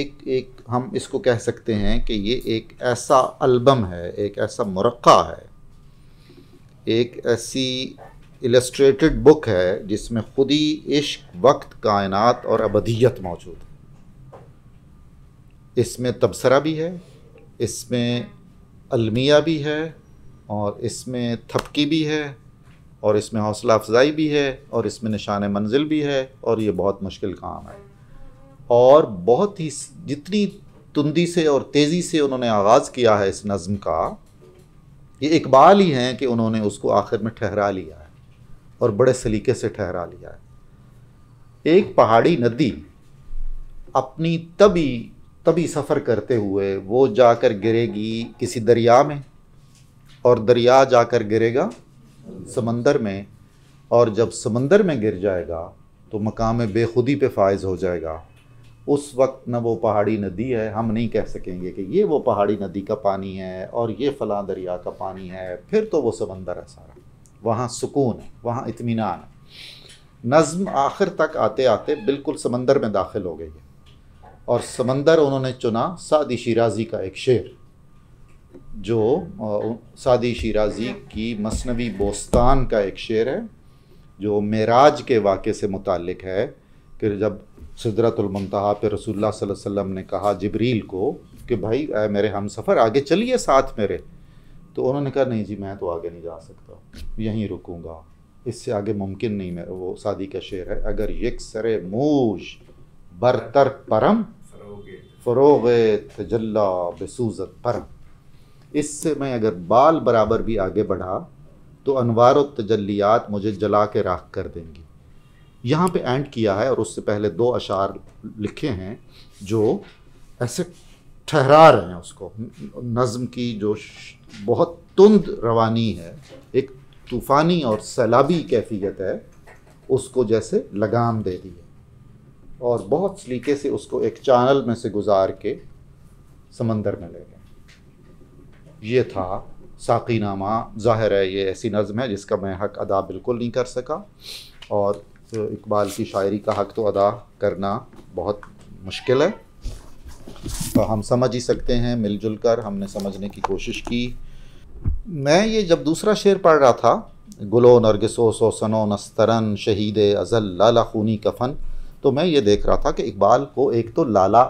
एक एक हम इसको कह सकते हैं कि ये एक ऐसा अल्बम है एक ऐसा मरक़ा है एक ऐसी इलस्ट्रेटेड बुक है जिसमें खुद ही इश्क वक्त कायनात और अबदियत मौजूद है इसमें तबसरा भी है इसमें अलमिया भी है और इसमें थपकी भी है और इसमें हौसला अफजाई भी है और इसमें निशान मंजिल भी है और ये बहुत मुश्किल काम है और बहुत ही जितनी तुंदी से और तेज़ी से उन्होंने आगाज़ किया है इस नज़म का ये इकबाल ही हैं कि उन्होंने उसको आखिर में ठहरा लिया है और बड़े सलीके से ठहरा लिया है एक पहाड़ी नदी अपनी तभी तभी सफ़र करते हुए वो जाकर गिरेगी किसी दरिया में और दरिया जाकर गिरेगा समंदर में और जब समंदर में गिर जाएगा तो मकाम बेखुदी पे फायज़ हो जाएगा उस वक्त न वो पहाड़ी नदी है हम नहीं कह सकेंगे कि ये वो पहाड़ी नदी का पानी है और ये फ़लाँ दरिया का पानी है फिर तो वो समंदर है सारा वहाँ सुकून है वहाँ इतमान है नज़म आखिर तक आते आते बिल्कुल समंदर में दाखिल हो गई है और समंदर उन्होंने चुना सादी शिराजी का एक शेर जो सादी शिराजी की मसनवी बोस्तान का एक शेर है जो मेराज के वाक़े से मुतक़ है कि जब सदरतुलमतहा पे रसूलुल्लाह सल्लल्लाहु अलैहि वसल्लम ने कहा जबरील को कि भाई आ, मेरे हम सफ़र आगे चलिए साथ मेरे तो उन्होंने कहा नहीं जी मैं तो आगे नहीं जा सकता यहीं रुकूँगा इससे आगे मुमकिन नहीं मेरा वो शादी का शेर है अगर यकसर मूश बरतर परम फ़रोग तजल्ला बसूजत परम इससे मैं अगर बाल बराबर भी आगे बढ़ा तो अनवार तजलियात मुझे जला के राख कर देंगी यहाँ पे एंड किया है और उससे पहले दो अशार लिखे हैं जो ऐसे ठहरा रहे हैं उसको नज़म की जो बहुत तुंद रवानी है एक तूफ़ानी और सैलाबी कैफियत है उसको जैसे लगाम दे दी है और बहुत सलीके से उसको एक चैनल में से गुजार के समंदर में ले गए ये था साकी नामा ज़ाहिर है ये ऐसी नज़म है जिसका मैं हक अदा बिल्कुल नहीं कर सका और इकबाल की शायरी का हक तो अदा करना बहुत मुश्किल है तो हम समझ ही सकते हैं मिलजुल कर हमने समझने की कोशिश की मैं ये जब दूसरा शेर पढ़ रहा था गुलो नरगसो सनो नस्तरन शहीद अज़ल लाला खूनी कफन तो मैं ये देख रहा था कि इकबाल को एक तो लाला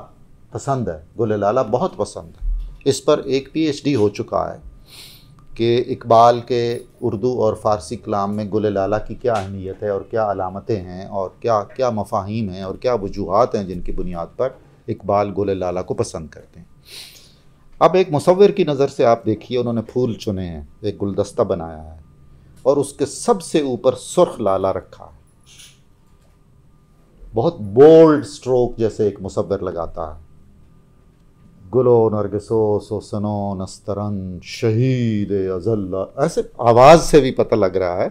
पसंद है गुल लाला बहुत पसंद है इस पर एक पीएचडी हो चुका है कि इकबाल के उर्दू और फ़ारसी कलाम में गुल लाला की क्या अहमियत है और क्या अलामतें हैं और क्या क्या मफाहिम हैं और क्या वजूहत हैं जिनकी बुनियाद पर इकबाल गुल लाला को पसंद करते हैं अब एक मुसविर की नज़र से आप देखिए उन्होंने फूल चुने हैं एक गुलदस्ता बनाया है और उसके सबसे ऊपर सुर्ख लाला रखा है बहुत बोल्ड स्ट्रोक जैसे एक मुसविर लगाता है गुलो नरगसोस सनो नस्तरन शहीद अजल्ला ऐसे आवाज़ से भी पता लग रहा है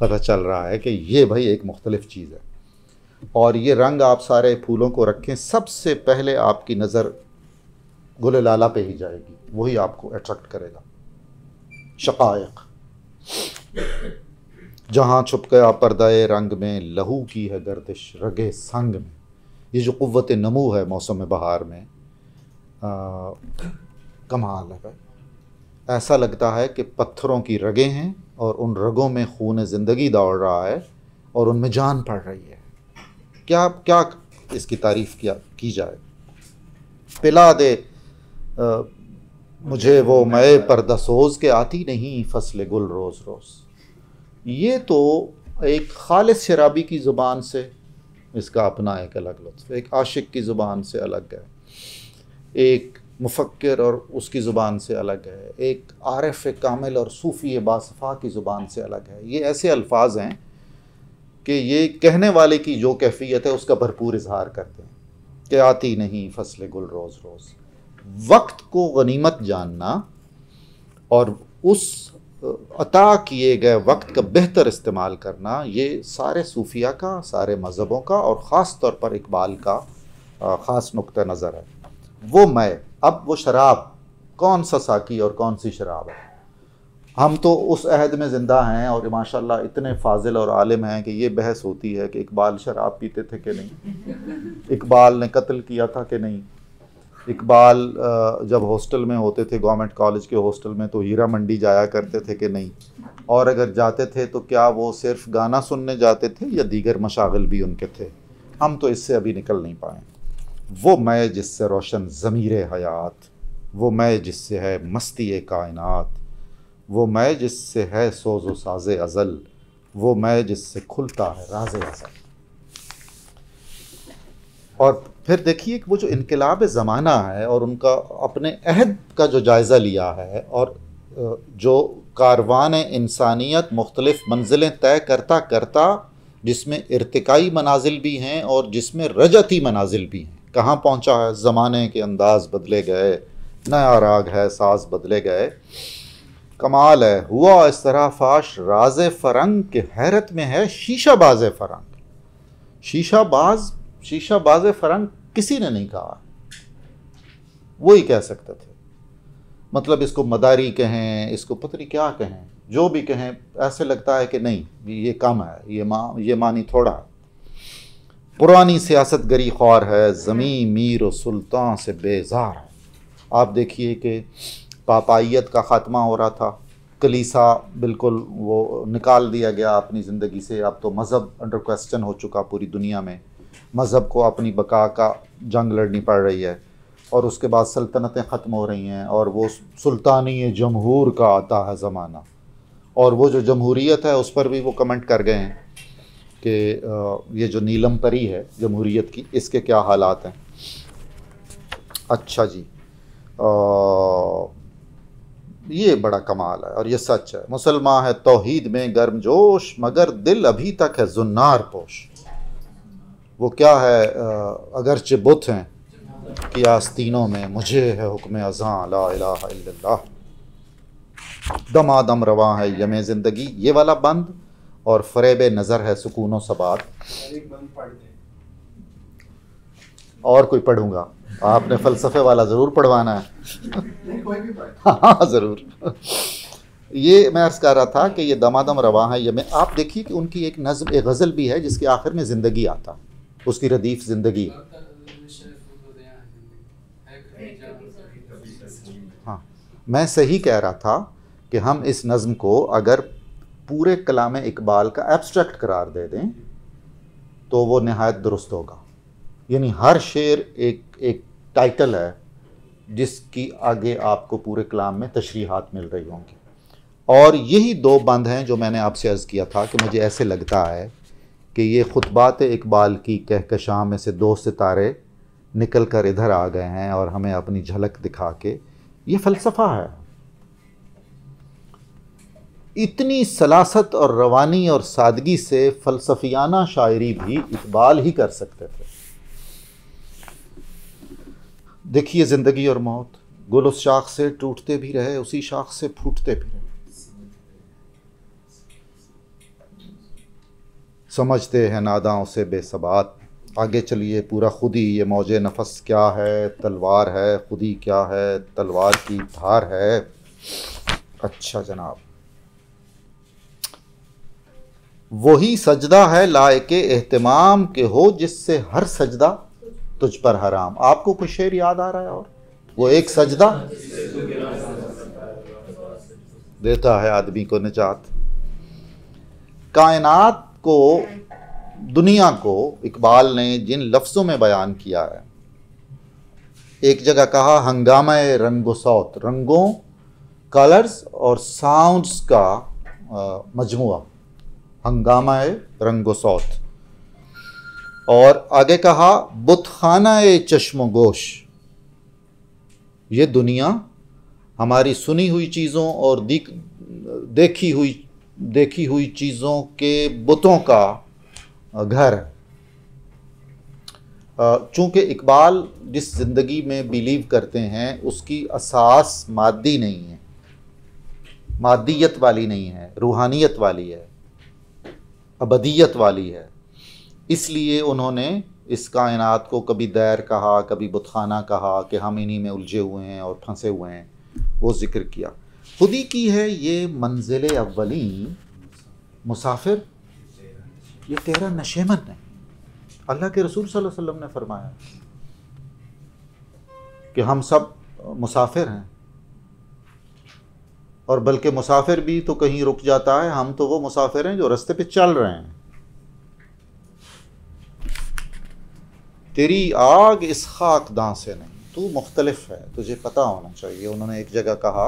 पता चल रहा है कि ये भाई एक मुख्तलिफ चीज़ है और ये रंग आप सारे फूलों को रखें सबसे पहले आपकी नज़र गुल लाला पे ही जाएगी वही आपको अट्रैक्ट करेगा शकायक जहाँ छुप गया पर्दाए रंग में लहू की है गर्दिश रगे संग में ये जो कुत नमू है मौसम बहार में कमाल है ऐसा लगता है कि पत्थरों की रगें हैं और उन रगों में खून ज़िंदगी दौड़ रहा है और उनमें जान पड़ रही है क्या क्या इसकी तारीफ़ किया की जाए पिला दे आ, मुझे वो मैं परदसोज के आती नहीं फसल गुल रोज़ रोज़ ये तो एक खालिश शराबी की ज़ुबान से इसका अपना एक अलग लुत्फ एक आशिक की ज़ुबान से अलग है एक मुफक्र और उसकी ज़ुबान से अलग है एक आरफ कामिल और सूफ़ी बासफ़ा की ज़ुबान से अलग है ये ऐसे अल्फाज हैं कि ये कहने वाले की जो कैफियत है उसका भरपूर इजहार करते हैं कि आती नहीं फसल गुल रोज़ रोज़ वक्त को गनीमत जानना और उस अता किए गए वक्त का बेहतर इस्तेमाल करना ये सारे सूफिया का सारे मज़हबों का और ख़ास तौर पर इकबाल का ख़ास नुक़ नज़र है वो मैं अब वो शराब कौन सा साकी और कौन सी शराब है हम तो उस अहद में ज़िंदा हैं और माशा इतने फाजिल और आलिम हैं कि ये बहस होती है कि इकबाल शराब पीते थे कि नहीं इकबाल ने कत्ल किया था कि नहीं इकबाल जब हॉस्टल में होते थे गवर्नमेंट कॉलेज के हॉस्टल में तो हीरा मंडी जाया करते थे कि नहीं और अगर जाते थे तो क्या वो सिर्फ गाना सुनने जाते थे या दीगर मशागल भी उनके थे हम तो इससे अभी निकल नहीं पाए वो मैं जिससे रोशन ज़मीर हयात वो मैं जिससे है मस्ती कायनात वो मैं जिससे है सोज व साज अज़ल वो मैं जिससे खुलता है राज अज़ल और फिर देखिए कि वो जो इनकलाब ज़माना है और उनका अपने अहद का जो जायज़ा लिया है और जो कारवान इंसानियत मुख्तलिफ़ मंजिलें तय करता करता जिसमें इरतकाई मनाजिल भी हैं और जिसमें रजती मनाजिल भी हैं कहाँ पहुँचा है ज़माने के अंदाज बदले गए नया राग है सास बदले गए कमाल है हुआ इस तरह फाश राज फरंग के हैरत में है शीशा बाज फरंग शीशा बाज शीशा बाज फरंग किसी ने नहीं कहा वो ही कह सकते थे मतलब इसको मदारी कहें इसको पतरी क्या कहें जो भी कहें ऐसे लगता है कि नहीं ये कम है ये माँ ये मानी थोड़ा है पुरानी सियासत गरी ख्वार है ज़मीन मीर और सुल्तान से बेजार है आप देखिए कि पापाइत का ख़ात्मा हो रहा था कलीसा बिल्कुल वो निकाल दिया गया अपनी ज़िंदगी से अब तो मज़हब अंडर क्वेश्चन हो चुका पूरी दुनिया में मज़हब को अपनी बका का जंग लड़नी पड़ रही है और उसके बाद सल्तनतें ख़त्म हो रही हैं और वो सुल्तानी जमहूर का आता है ज़माना और वो जो जमहूरीत है उस पर भी वो कमेंट कर गए हैं कि ये जो नीलम परी है जमहूरीत की इसके क्या हालात हैं अच्छा जी आ, ये बड़ा कमाल है और ये सच है मुसलमान है तोहहीद में गर्म जोश मगर दिल अभी तक है जुन्नार पोश वो क्या है अगरचे बुत हैं कि आस्तीनों में मुझे है हुक्म अजा ला दमा दम रवा है यम ज़िंदगी ये वाला बंद और फरेब नज़र है सुकून सबात और कोई पढ़ूंगा आपने फ़लसफ़े वाला ज़रूर पढ़वाना है हाँ, हाँ ज़रूर ये मैं अर्ज़ कर रहा था कि ये दमादम रवा है ये मैं आप देखिए कि उनकी एक नज़म एक गज़ल भी है जिसके आखिर में ज़िंदगी आता उसकी रदीफ़ ज़िंदगी हाँ मैं सही कह रहा था कि हम इस नज़म को अगर पूरे कलाम इकबाल का एब्स्ट्रैक्ट करार दे दें तो वो नहायत दुरुस्त होगा यानी हर शेर एक एक टाइटल है जिसकी आगे आपको पूरे कलाम में तशरीहत मिल रही होंगी और यही दो बंद हैं जो मैंने आपसे अर्ज़ किया था कि मुझे ऐसे लगता है कि ये खुतबात इकबाल की कहकशां में से दो सितारे निकल कर इधर आ गए हैं और हमें अपनी झलक दिखा के ये फ़लसफ़ा है इतनी सलासत और रवानी और सादगी से फलसफियाना शायरी भी इकबाल ही कर सकते थे देखिए ज़िंदगी और मौत गुल उस शाख से टूटते भी रहे उसी शाख से फूटते भी रहे समझते हैं नादाओं से बेसबात आगे चलिए पूरा खुद ही ये मौज नफस क्या है तलवार है खुद ही क्या है तलवार की धार है अच्छा जनाब वही सजदा है लायक एहतमाम के हो जिससे हर सजदा तुझ पर हराम आपको कुछ शेर याद आ रहा है और वो एक सजदा देता है आदमी को निजात कायनात को दुनिया को इकबाल ने जिन लफ्ज़ों में बयान किया है एक जगह कहा हंगामा रंग सौत रंगों कलर्स और साउंड्स का मजमुआ हंगामा रंगोसौत और आगे कहा बुतखाना चश्मो गोश ये दुनिया हमारी सुनी हुई चीज़ों और देखी हुई देखी हुई चीज़ों के बुतों का घर चूंकि इकबाल जिस ज़िंदगी में बिलीव करते हैं उसकी असास मादी नहीं है मादियत वाली नहीं है रूहानियत वाली है अबदियत वाली है इसलिए उन्होंने इस कायनात को कभी दैर कहा कभी बुतखाना कहा कि हम इन्हीं में उलझे हुए हैं और फंसे हुए हैं वो ज़िक्र किया खुद ही की है ये मंजिल अवली मुसाफिर ये तेरा नशेमन है अल्लाह के रसूल सल्लल्लाहु अलैहि वसल्लम ने फरमाया कि हम सब मुसाफिर हैं और बल्कि मुसाफिर भी तो कहीं रुक जाता है हम तो वो मुसाफिर हैं जो रास्ते पे चल रहे हैं तेरी आग इस खाक दां से नहीं तू मुख्तलफ है तुझे पता होना चाहिए उन्होंने एक जगह कहा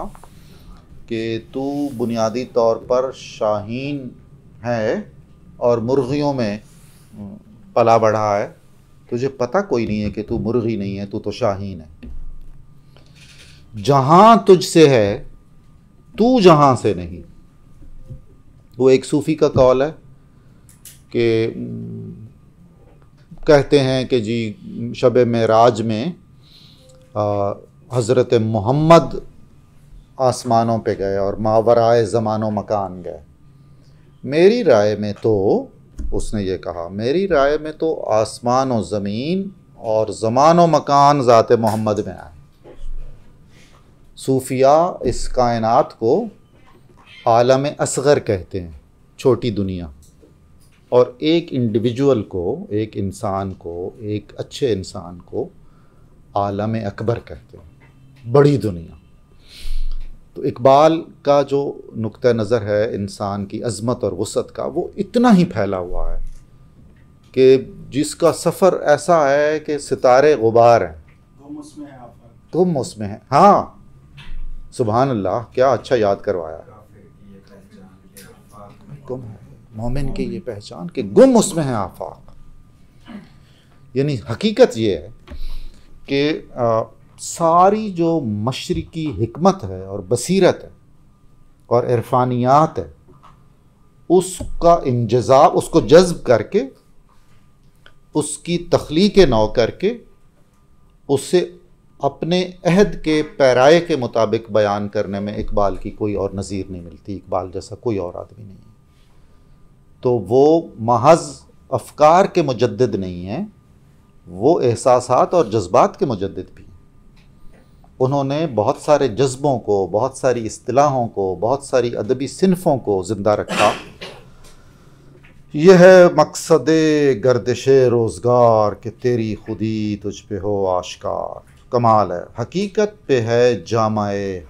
कि तू बुनियादी तौर पर शाहीन है और मुर्गियों में हम्म, पला बढ़ा है तुझे पता कोई नहीं है कि तू मुर्गी नहीं है तू तो शाहीन है जहां तुझसे है तू जहाँ से नहीं वो एक सूफ़ी का कॉल है कि कहते हैं कि जी शब महराज में हज़रत मोहम्मद आसमानों पे गए और मावराए ज़मानो मकान गए मेरी राय में तो उसने ये कहा मेरी राय में तो आसमान व ज़मीन और ज़मान व मकान ज़ात मोहम्मद में आए सूफिया इस कायनात को आलम असगर कहते हैं छोटी दुनिया और एक इंडिविजुअल को एक इंसान को एक अच्छे इंसान को आलम अकबर कहते हैं बड़ी दुनिया तो इकबाल का जो नुक़ नज़र है इंसान की अज़मत और वसत का वो इतना ही फैला हुआ है कि जिसका सफ़र ऐसा है कि सितारे गुबार हैं गुम उसमें है हाँ सुबहान अल्लाह क्या अच्छा याद करवाया गुम है मोमिन की ये पहचान कि गुम उसमें है आफाक यानी हकीकत ये है कि सारी जो मशरकी हमत है और बसीरत है और इरफानियात है उसका इंजाब उसको जज्ब करके उसकी तख्लीक नौ करके उससे अपने अहद के पैराए के मुताबिक बयान करने में इकबाल की कोई और नज़ीर नहीं मिलती इकबाल जैसा कोई और आदमी नहीं है तो वो महज अफकार के मुजद नहीं हैं वो एहसास और जज्बात के मुजद भी हैं उन्होंने बहुत सारे जज्बों को बहुत सारी असलाहों को बहुत सारी अदबी सिनफ़ों को ज़िंदा रखा यह है मकसद गर्दिश रोज़गार कि तेरी खुदी तुझ पे हो आशकार कमाल है हकीकत पे है जाम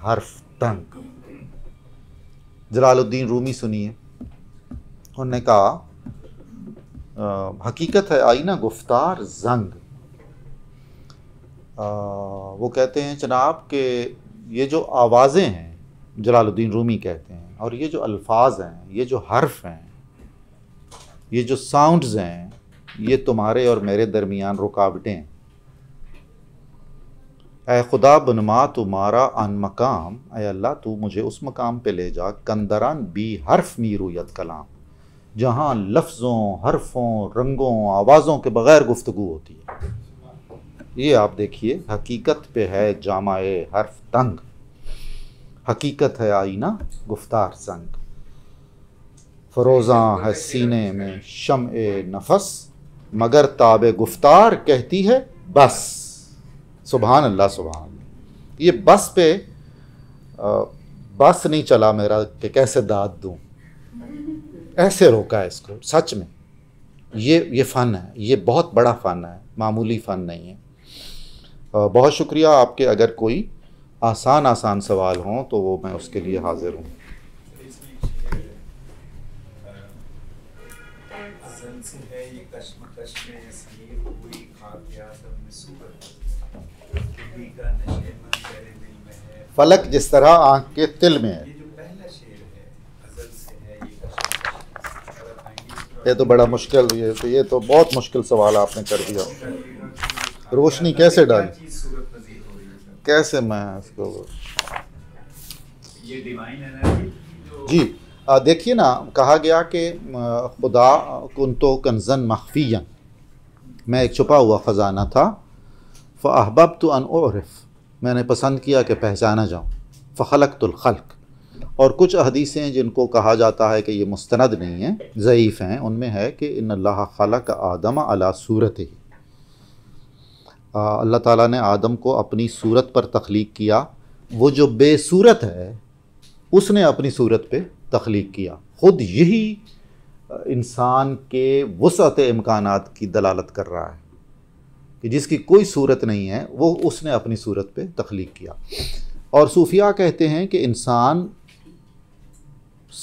हर्फ तंग जलालुद्दीन रूमी सुनिए उन्होंने कहा हकीकत है आई ना गुफ्तार जंग आ, वो कहते हैं जनाब के ये जो आवाज़ें हैं जलालुद्दीन रूमी कहते हैं और ये जो अल्फाज हैं ये जो हर्फ हैं ये जो साउंड्स हैं ये तुम्हारे और मेरे दरमियान रुकावटें हैं ए खुदा बनमा तुम्हारा अन मकाम ए अल्लाह तू मुझे उस मकाम पे ले जा कंदरान बी हर्फ मीरूयत कलाम जहाँ लफ्ज़ों हरफों रंगों आवाज़ों के बग़ैर गुफ्तु होती है ये आप देखिए हकीकत पे है जामा हर्फ तंग हकीकत है आईना गुफ्तार संग फरोज़ा है सीने में शम नफस मगर ताब गुफ्तार कहती है बस सुबहान अल्लाह सुबहान ये बस पे आ, बस नहीं चला मेरा कि कैसे दाद दूँ ऐसे रोका है इसको सच में ये ये फ़न है ये बहुत बड़ा फ़न है मामूली फ़न नहीं है आ, बहुत शुक्रिया आपके अगर कोई आसान आसान सवाल हों तो वो मैं उसके लिए हाज़िर हूँ फलक जिस तरह आंख के तिल में है ये तो बड़ा मुश्किल ये तो ये तो बहुत मुश्किल सवाल आपने कर दिया रोशनी कैसे डाली कैसे मैं इसको जी देखिए ना कहा गया कि खुदा कन तो कंजन मखफिया मैं एक छुपा हुआ ख़जाना था अहबब तो अनफ़ मैंने पसंद किया कि पहचाना जाऊँ फ़लक और कुछ अदीसें जिनको कहा जाता है कि ये मुस्ंद नहीं हैं ज़यीफ़ हैं उनमें है कि इन अल्लाह खलक आदम अला सूरत ही अल्लाह ताला ने आदम को अपनी सूरत पर तख्लीक किया वो जो बेसूरत है उसने अपनी सूरत पे तख्लीक किया ख़ुद यही इंसान के वसअत इम्कान की दलालत कर रहा है कि जिसकी कोई सूरत नहीं है वो उसने अपनी सूरत पे तख्लीक किया और सूफिया कहते हैं कि इंसान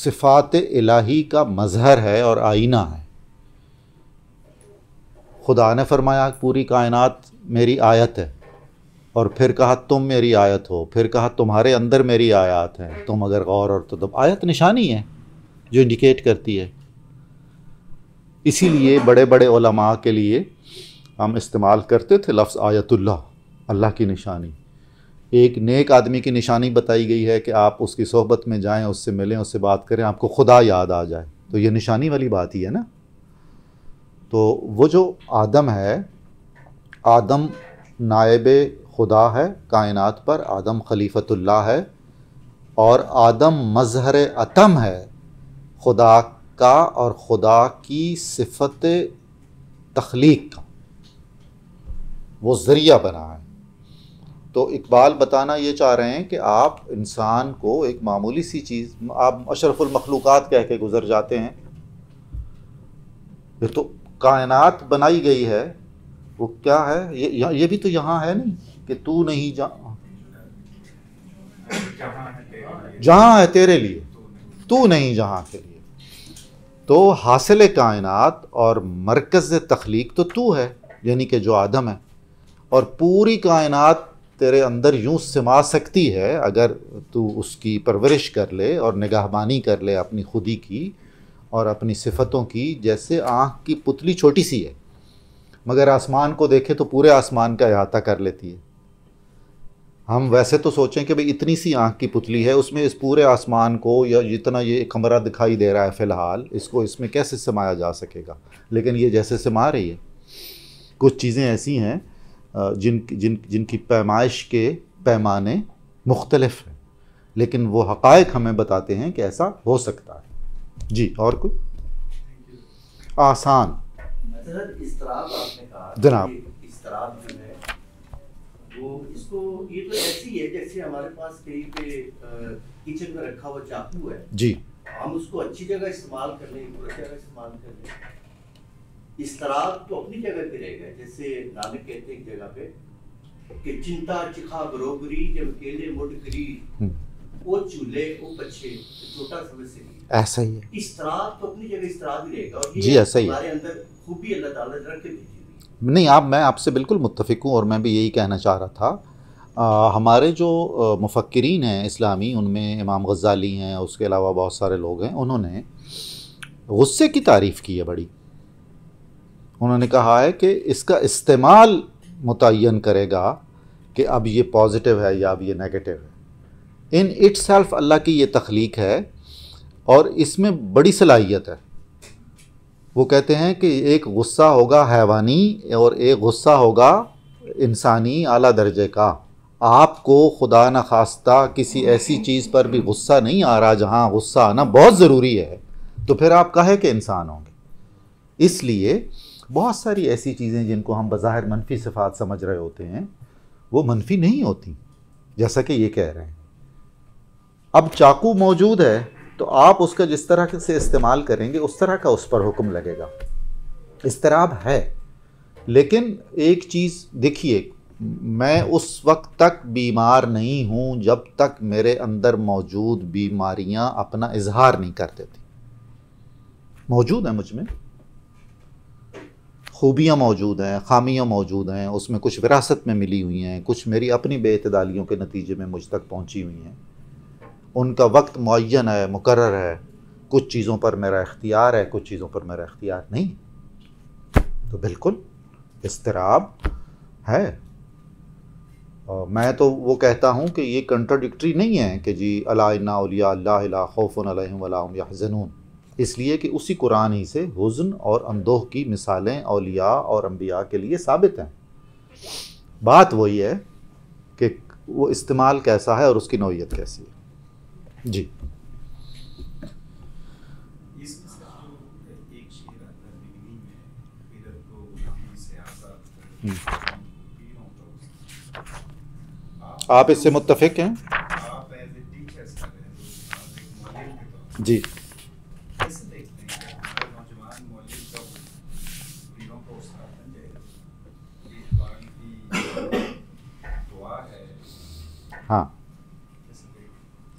सिफात इलाही का मज़हर है और आईना है खुदा ने फरमाया पूरी कायनात मेरी आयत है और फिर कहा तुम मेरी आयत हो फिर कहा तुम्हारे अंदर मेरी आयत है तुम अगर गौर और तदब आयत निशानी है जो इंडिकेट करती है इसीलिए बड़े बड़े के लिए हम इस्तेमाल करते थे लफ्ज़ आयतुल्ला अल्लाह की निशानी एक नेक आदमी की निशानी बताई गई है कि आप उसकी सोहबत में जाएं उससे मिलें उससे बात करें आपको खुदा याद आ जाए तो ये निशानी वाली बात ही है ना तो वो जो आदम है आदम नायब खुदा है कायनात पर आदम खलीफतुल्ला है और आदम मजहर अतम है खुदा का और खुदा की सिफत तख्लीक का वो ज़रिया बना है तो इकबाल बताना ये चाह रहे हैं कि आप इंसान को एक मामूली सी चीज़ आप अशरफुलमखलूक़ कह के गुज़र जाते हैं तो कायनात बनाई गई है वो क्या है ये ये भी तो यहाँ है नहीं कि तू नहीं जहाँ है तेरे लिए तू नहीं जहाँ के लिए तो हासिल कायनात और मरकज़ तख्लीक तो तू है यानी कि जो आदम है और पूरी कायनात तेरे अंदर यूँ समा सकती है अगर तू उसकी परवरिश कर ले और निगाहबानी कर ले अपनी खुदी की और अपनी सिफतों की जैसे आँख की पुतली छोटी सी है मगर आसमान को देखे तो पूरे आसमान का अहाता कर लेती है हम वैसे तो सोचें कि भाई इतनी सी आँख की पुतली है उसमें इस पूरे आसमान को या जितना ये कमरा दिखाई दे रहा है फ़िलहाल इसको इसमें कैसे समाया जा सकेगा लेकिन ये जैसे समा रही है कुछ चीज़ें ऐसी हैं जिन जिन जिनकी पैमाइश के पैमाने मुख्तलफ हैं लेकिन वो हकायक हमें बताते हैं कि ऐसा हो सकता है जी और कोई आसान जनाब वो इसको ये तो ऐसी है जैसे हमारे पास कहीं पे किचन में रखा हुआ चाकू है जी हम उसको अच्छी जगह इस्तेमाल करने बुरी जगह इस्तेमाल कर इस तरह तो अपनी जगह पे रह गए जैसे नानक कहते हैं जगह पे कि चिंता चिखा बरोबरी जब केले मुड करी हम्म। वो चूल्हे वो बच्चे छोटा समझ से ऐसा ही है इस तरह तो अपनी जगह इस तरह भी रहेगा और जी ऐसा ही हमारे अंदर खूबी अल्लाह ताला रख के भेजी नहीं आप मैं आपसे बिल्कुल मुत्तफिक हूँ और मैं भी यही कहना चाह रहा था आ, हमारे जो मुफक्रीन हैं इस्लामी उनमें इमाम गज़ाली हैं उसके अलावा बहुत सारे लोग हैं उन्होंने गुस्से की तारीफ़ की है बड़ी उन्होंने कहा है कि इसका इस्तेमाल मुतन करेगा कि अब ये पॉजिटिव है या अब ये नेगेटिव है इन इट सेल्फ अल्लाह की ये तख्लीक है और इसमें बड़ी सलाहियत है वो कहते हैं कि एक गुस्सा होगा हैवानी और एक गुस्सा होगा इंसानी आला दर्जे का आपको खुदा न खास्ता किसी ऐसी चीज़ पर भी गुस्सा नहीं आ रहा जहाँ गुस्सा आना बहुत ज़रूरी है तो फिर आप कहे कि इंसान होंगे इसलिए बहुत सारी ऐसी चीज़ें जिनको हम बज़ाहिर मनफी सिफात समझ रहे होते हैं वो मनफी नहीं होती जैसा कि ये कह रहे हैं अब चाकू मौजूद है तो आप उसका जिस तरह से इस्तेमाल करेंगे उस तरह का उस पर हुक्म लगेगा इसतराब है लेकिन एक चीज़ देखिए मैं उस वक्त तक बीमार नहीं हूँ जब तक मेरे अंदर मौजूद बीमारियाँ अपना इजहार नहीं कर देती मौजूद है मुझ में खूबियाँ मौजूद हैं खामियाँ मौजूद हैं उसमें कुछ विरासत में मिली हुई हैं कुछ मेरी अपनी बेतदालियों के नतीजे में मुझ तक पहुँची हुई हैं उनका वक्त मुन है मुकर है कुछ चीज़ों पर मेरा इख्तियार है कुछ चीज़ों पर मेरा इख्तियार नहीं तो बिल्कुल इसतराब है और मैं तो वो कहता हूँ कि ये कंट्राडिक्ट्री नहीं है कि जी अला इन्ना अल्लाह खौफ़ या हजनून इसलिए कि उसी कुरान ही से हुज़न और अमदोह की मिसालें अलिया और अम्बिया के लिए साबित हैं बात वही है कि वो इस्तेमाल कैसा है और उसकी नौीयत कैसी है जी तो हम्म। तो आप इससे मुतफिक हैं तो जी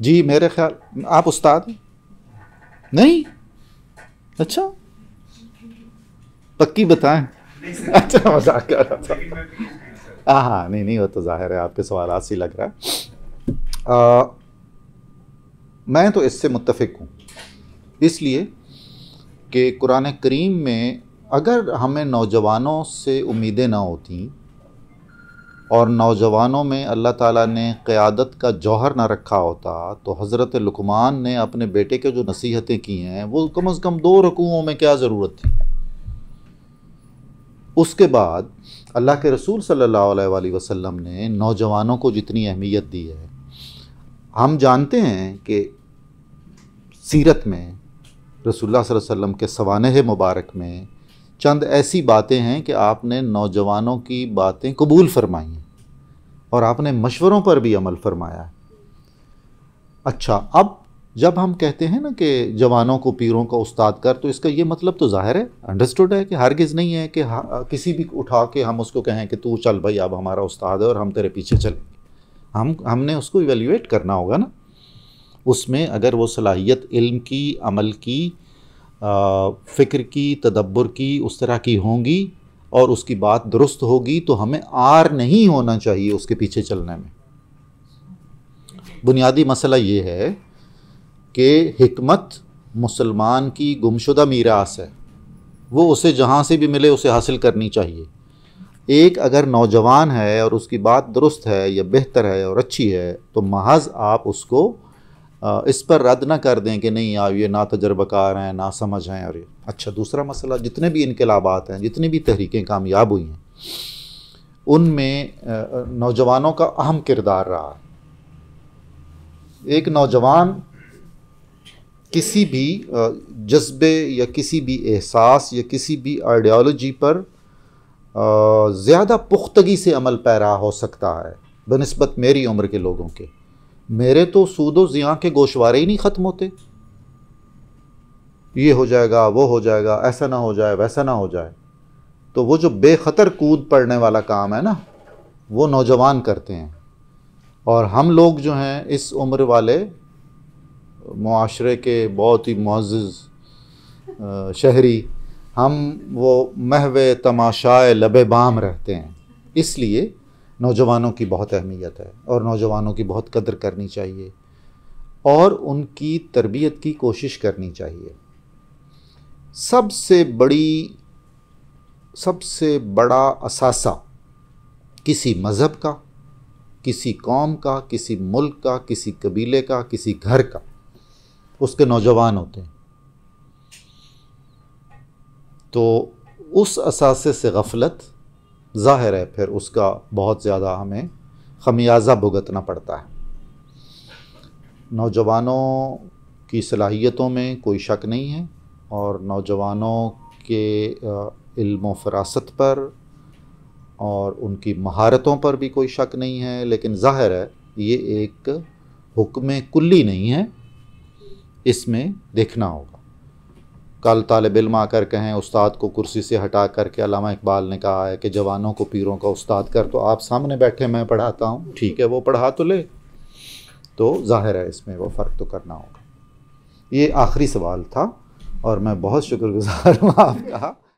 जी मेरे ख्याल आप उस्ताद नहीं अच्छा पक्की बताएं अच्छा मजाक कर रहा था हाँ हाँ नहीं नहीं वो तो जाहिर है आपके सवाल से लग रहा है आ, मैं तो इससे मुतफिक हूँ इसलिए कि कुरान करीम में अगर हमें नौजवानों से उम्मीदें ना होती और नौजवानों में अल्लाह ताला ने क़्यादत का जौहर ना रखा होता तो हज़रत लुकमान ने अपने बेटे के जो नसीहतें की हैं वो कम अज़ कम दो रकूओं में क्या ज़रूरत थी उसके बाद अल्लाह के रसूल सल्लल्लाहु अलैहि वसल्लम ने नौजवानों को जितनी अहमियत दी है हम जानते हैं कि सीरत में रसोल्ला वसम के सवान मुबारक में चंद ऐसी बातें हैं कि आपने नौजवानों की बातें कबूल फरमाई हैं और आपने मशवरों पर भी अमल फरमाया है अच्छा अब जब हम कहते हैं ना कि जवानों को पीरों का उस्ताद कर तो इसका ये मतलब तो ज़ाहिर है अंडरस्टूड है कि हरगिज़ नहीं है कि किसी भी उठा के हम उसको कहें कि तू चल भाई अब हमारा उस्ताद है और हम तेरे पीछे चलेंगे हम हमने उसको इवेल्यूएट करना होगा ना उसमें अगर वो सलाहियत इल्म की अमल की फ़िक्र की तदब्बर की उस तरह की होंगी और उसकी बात दुरुस्त होगी तो हमें आर नहीं होना चाहिए उसके पीछे चलने में बुनियादी मसला ये है कि हमत मुसलमान की गुमशुदा मीरास है वो उसे जहाँ से भी मिले उसे हासिल करनी चाहिए एक अगर नौजवान है और उसकी बात दुरुस्त है या बेहतर है और अच्छी है तो महज आप उसको इस पर रद्द ना कर दें कि नहीं आप ये ना तजर्बाकार हैं ना समझ हैं और ये अच्छा दूसरा मसला जितने भी इनकलाबात हैं जितनी भी तहरीकें कामयाब हुई हैं उनमें नौजवानों का अहम किरदार रहा एक नौजवान किसी भी जज्बे या किसी भी एहसास या किसी भी आइडियालॉजी पर ज़्यादा पुख्तगी से अमल पैरा हो सकता है बनस्बत मेरी उम्र के लोगों के मेरे तो सूदो ज़िया के गोशवारे ही नहीं ख़त्म होते ये हो जाएगा वो हो जाएगा ऐसा ना हो जाए वैसा ना हो जाए तो वो जो बेखतर कूद पड़ने वाला काम है ना वो नौजवान करते हैं और हम लोग जो हैं इस उम्र वाले माशरे के बहुत ही मोज़ शहरी हम वो महवे तमाशाए लबे बाम रहते हैं इसलिए नौजवानों की बहुत अहमियत है और नौजवानों की बहुत कदर करनी चाहिए और उनकी तरबियत की कोशिश करनी चाहिए सबसे बड़ी सबसे बड़ा असासा किसी मज़हब का किसी कौम का किसी मुल्क का किसी कबीले का किसी घर का उसके नौजवान होते हैं तो उस असासे से गफलत ज़ाहिर है फिर उसका बहुत ज़्यादा हमें खमियाजा भुगतना पड़ता है नौजवानों की सलाहियतों में कोई शक नहीं है और नौजवानों के इल्म फरासत पर और उनकी महारतों पर भी कोई शक नहीं है लेकिन ज़ाहिर है ये एक हुक्म कुल्ली नहीं है इसमें देखना होगा कल तालब इम आकर कहें उस्ताद को कुर्सी से हटा करके अलामा इकबाल ने कहा है कि जवानों को पीरों का उस्ताद कर तो आप सामने बैठे मैं पढ़ाता हूँ ठीक है वो पढ़ा तो ले तो जाहिर है इसमें वो फ़र्क तो करना होगा ये आखिरी सवाल था और मैं बहुत शुक्रगुजार हूँ आपका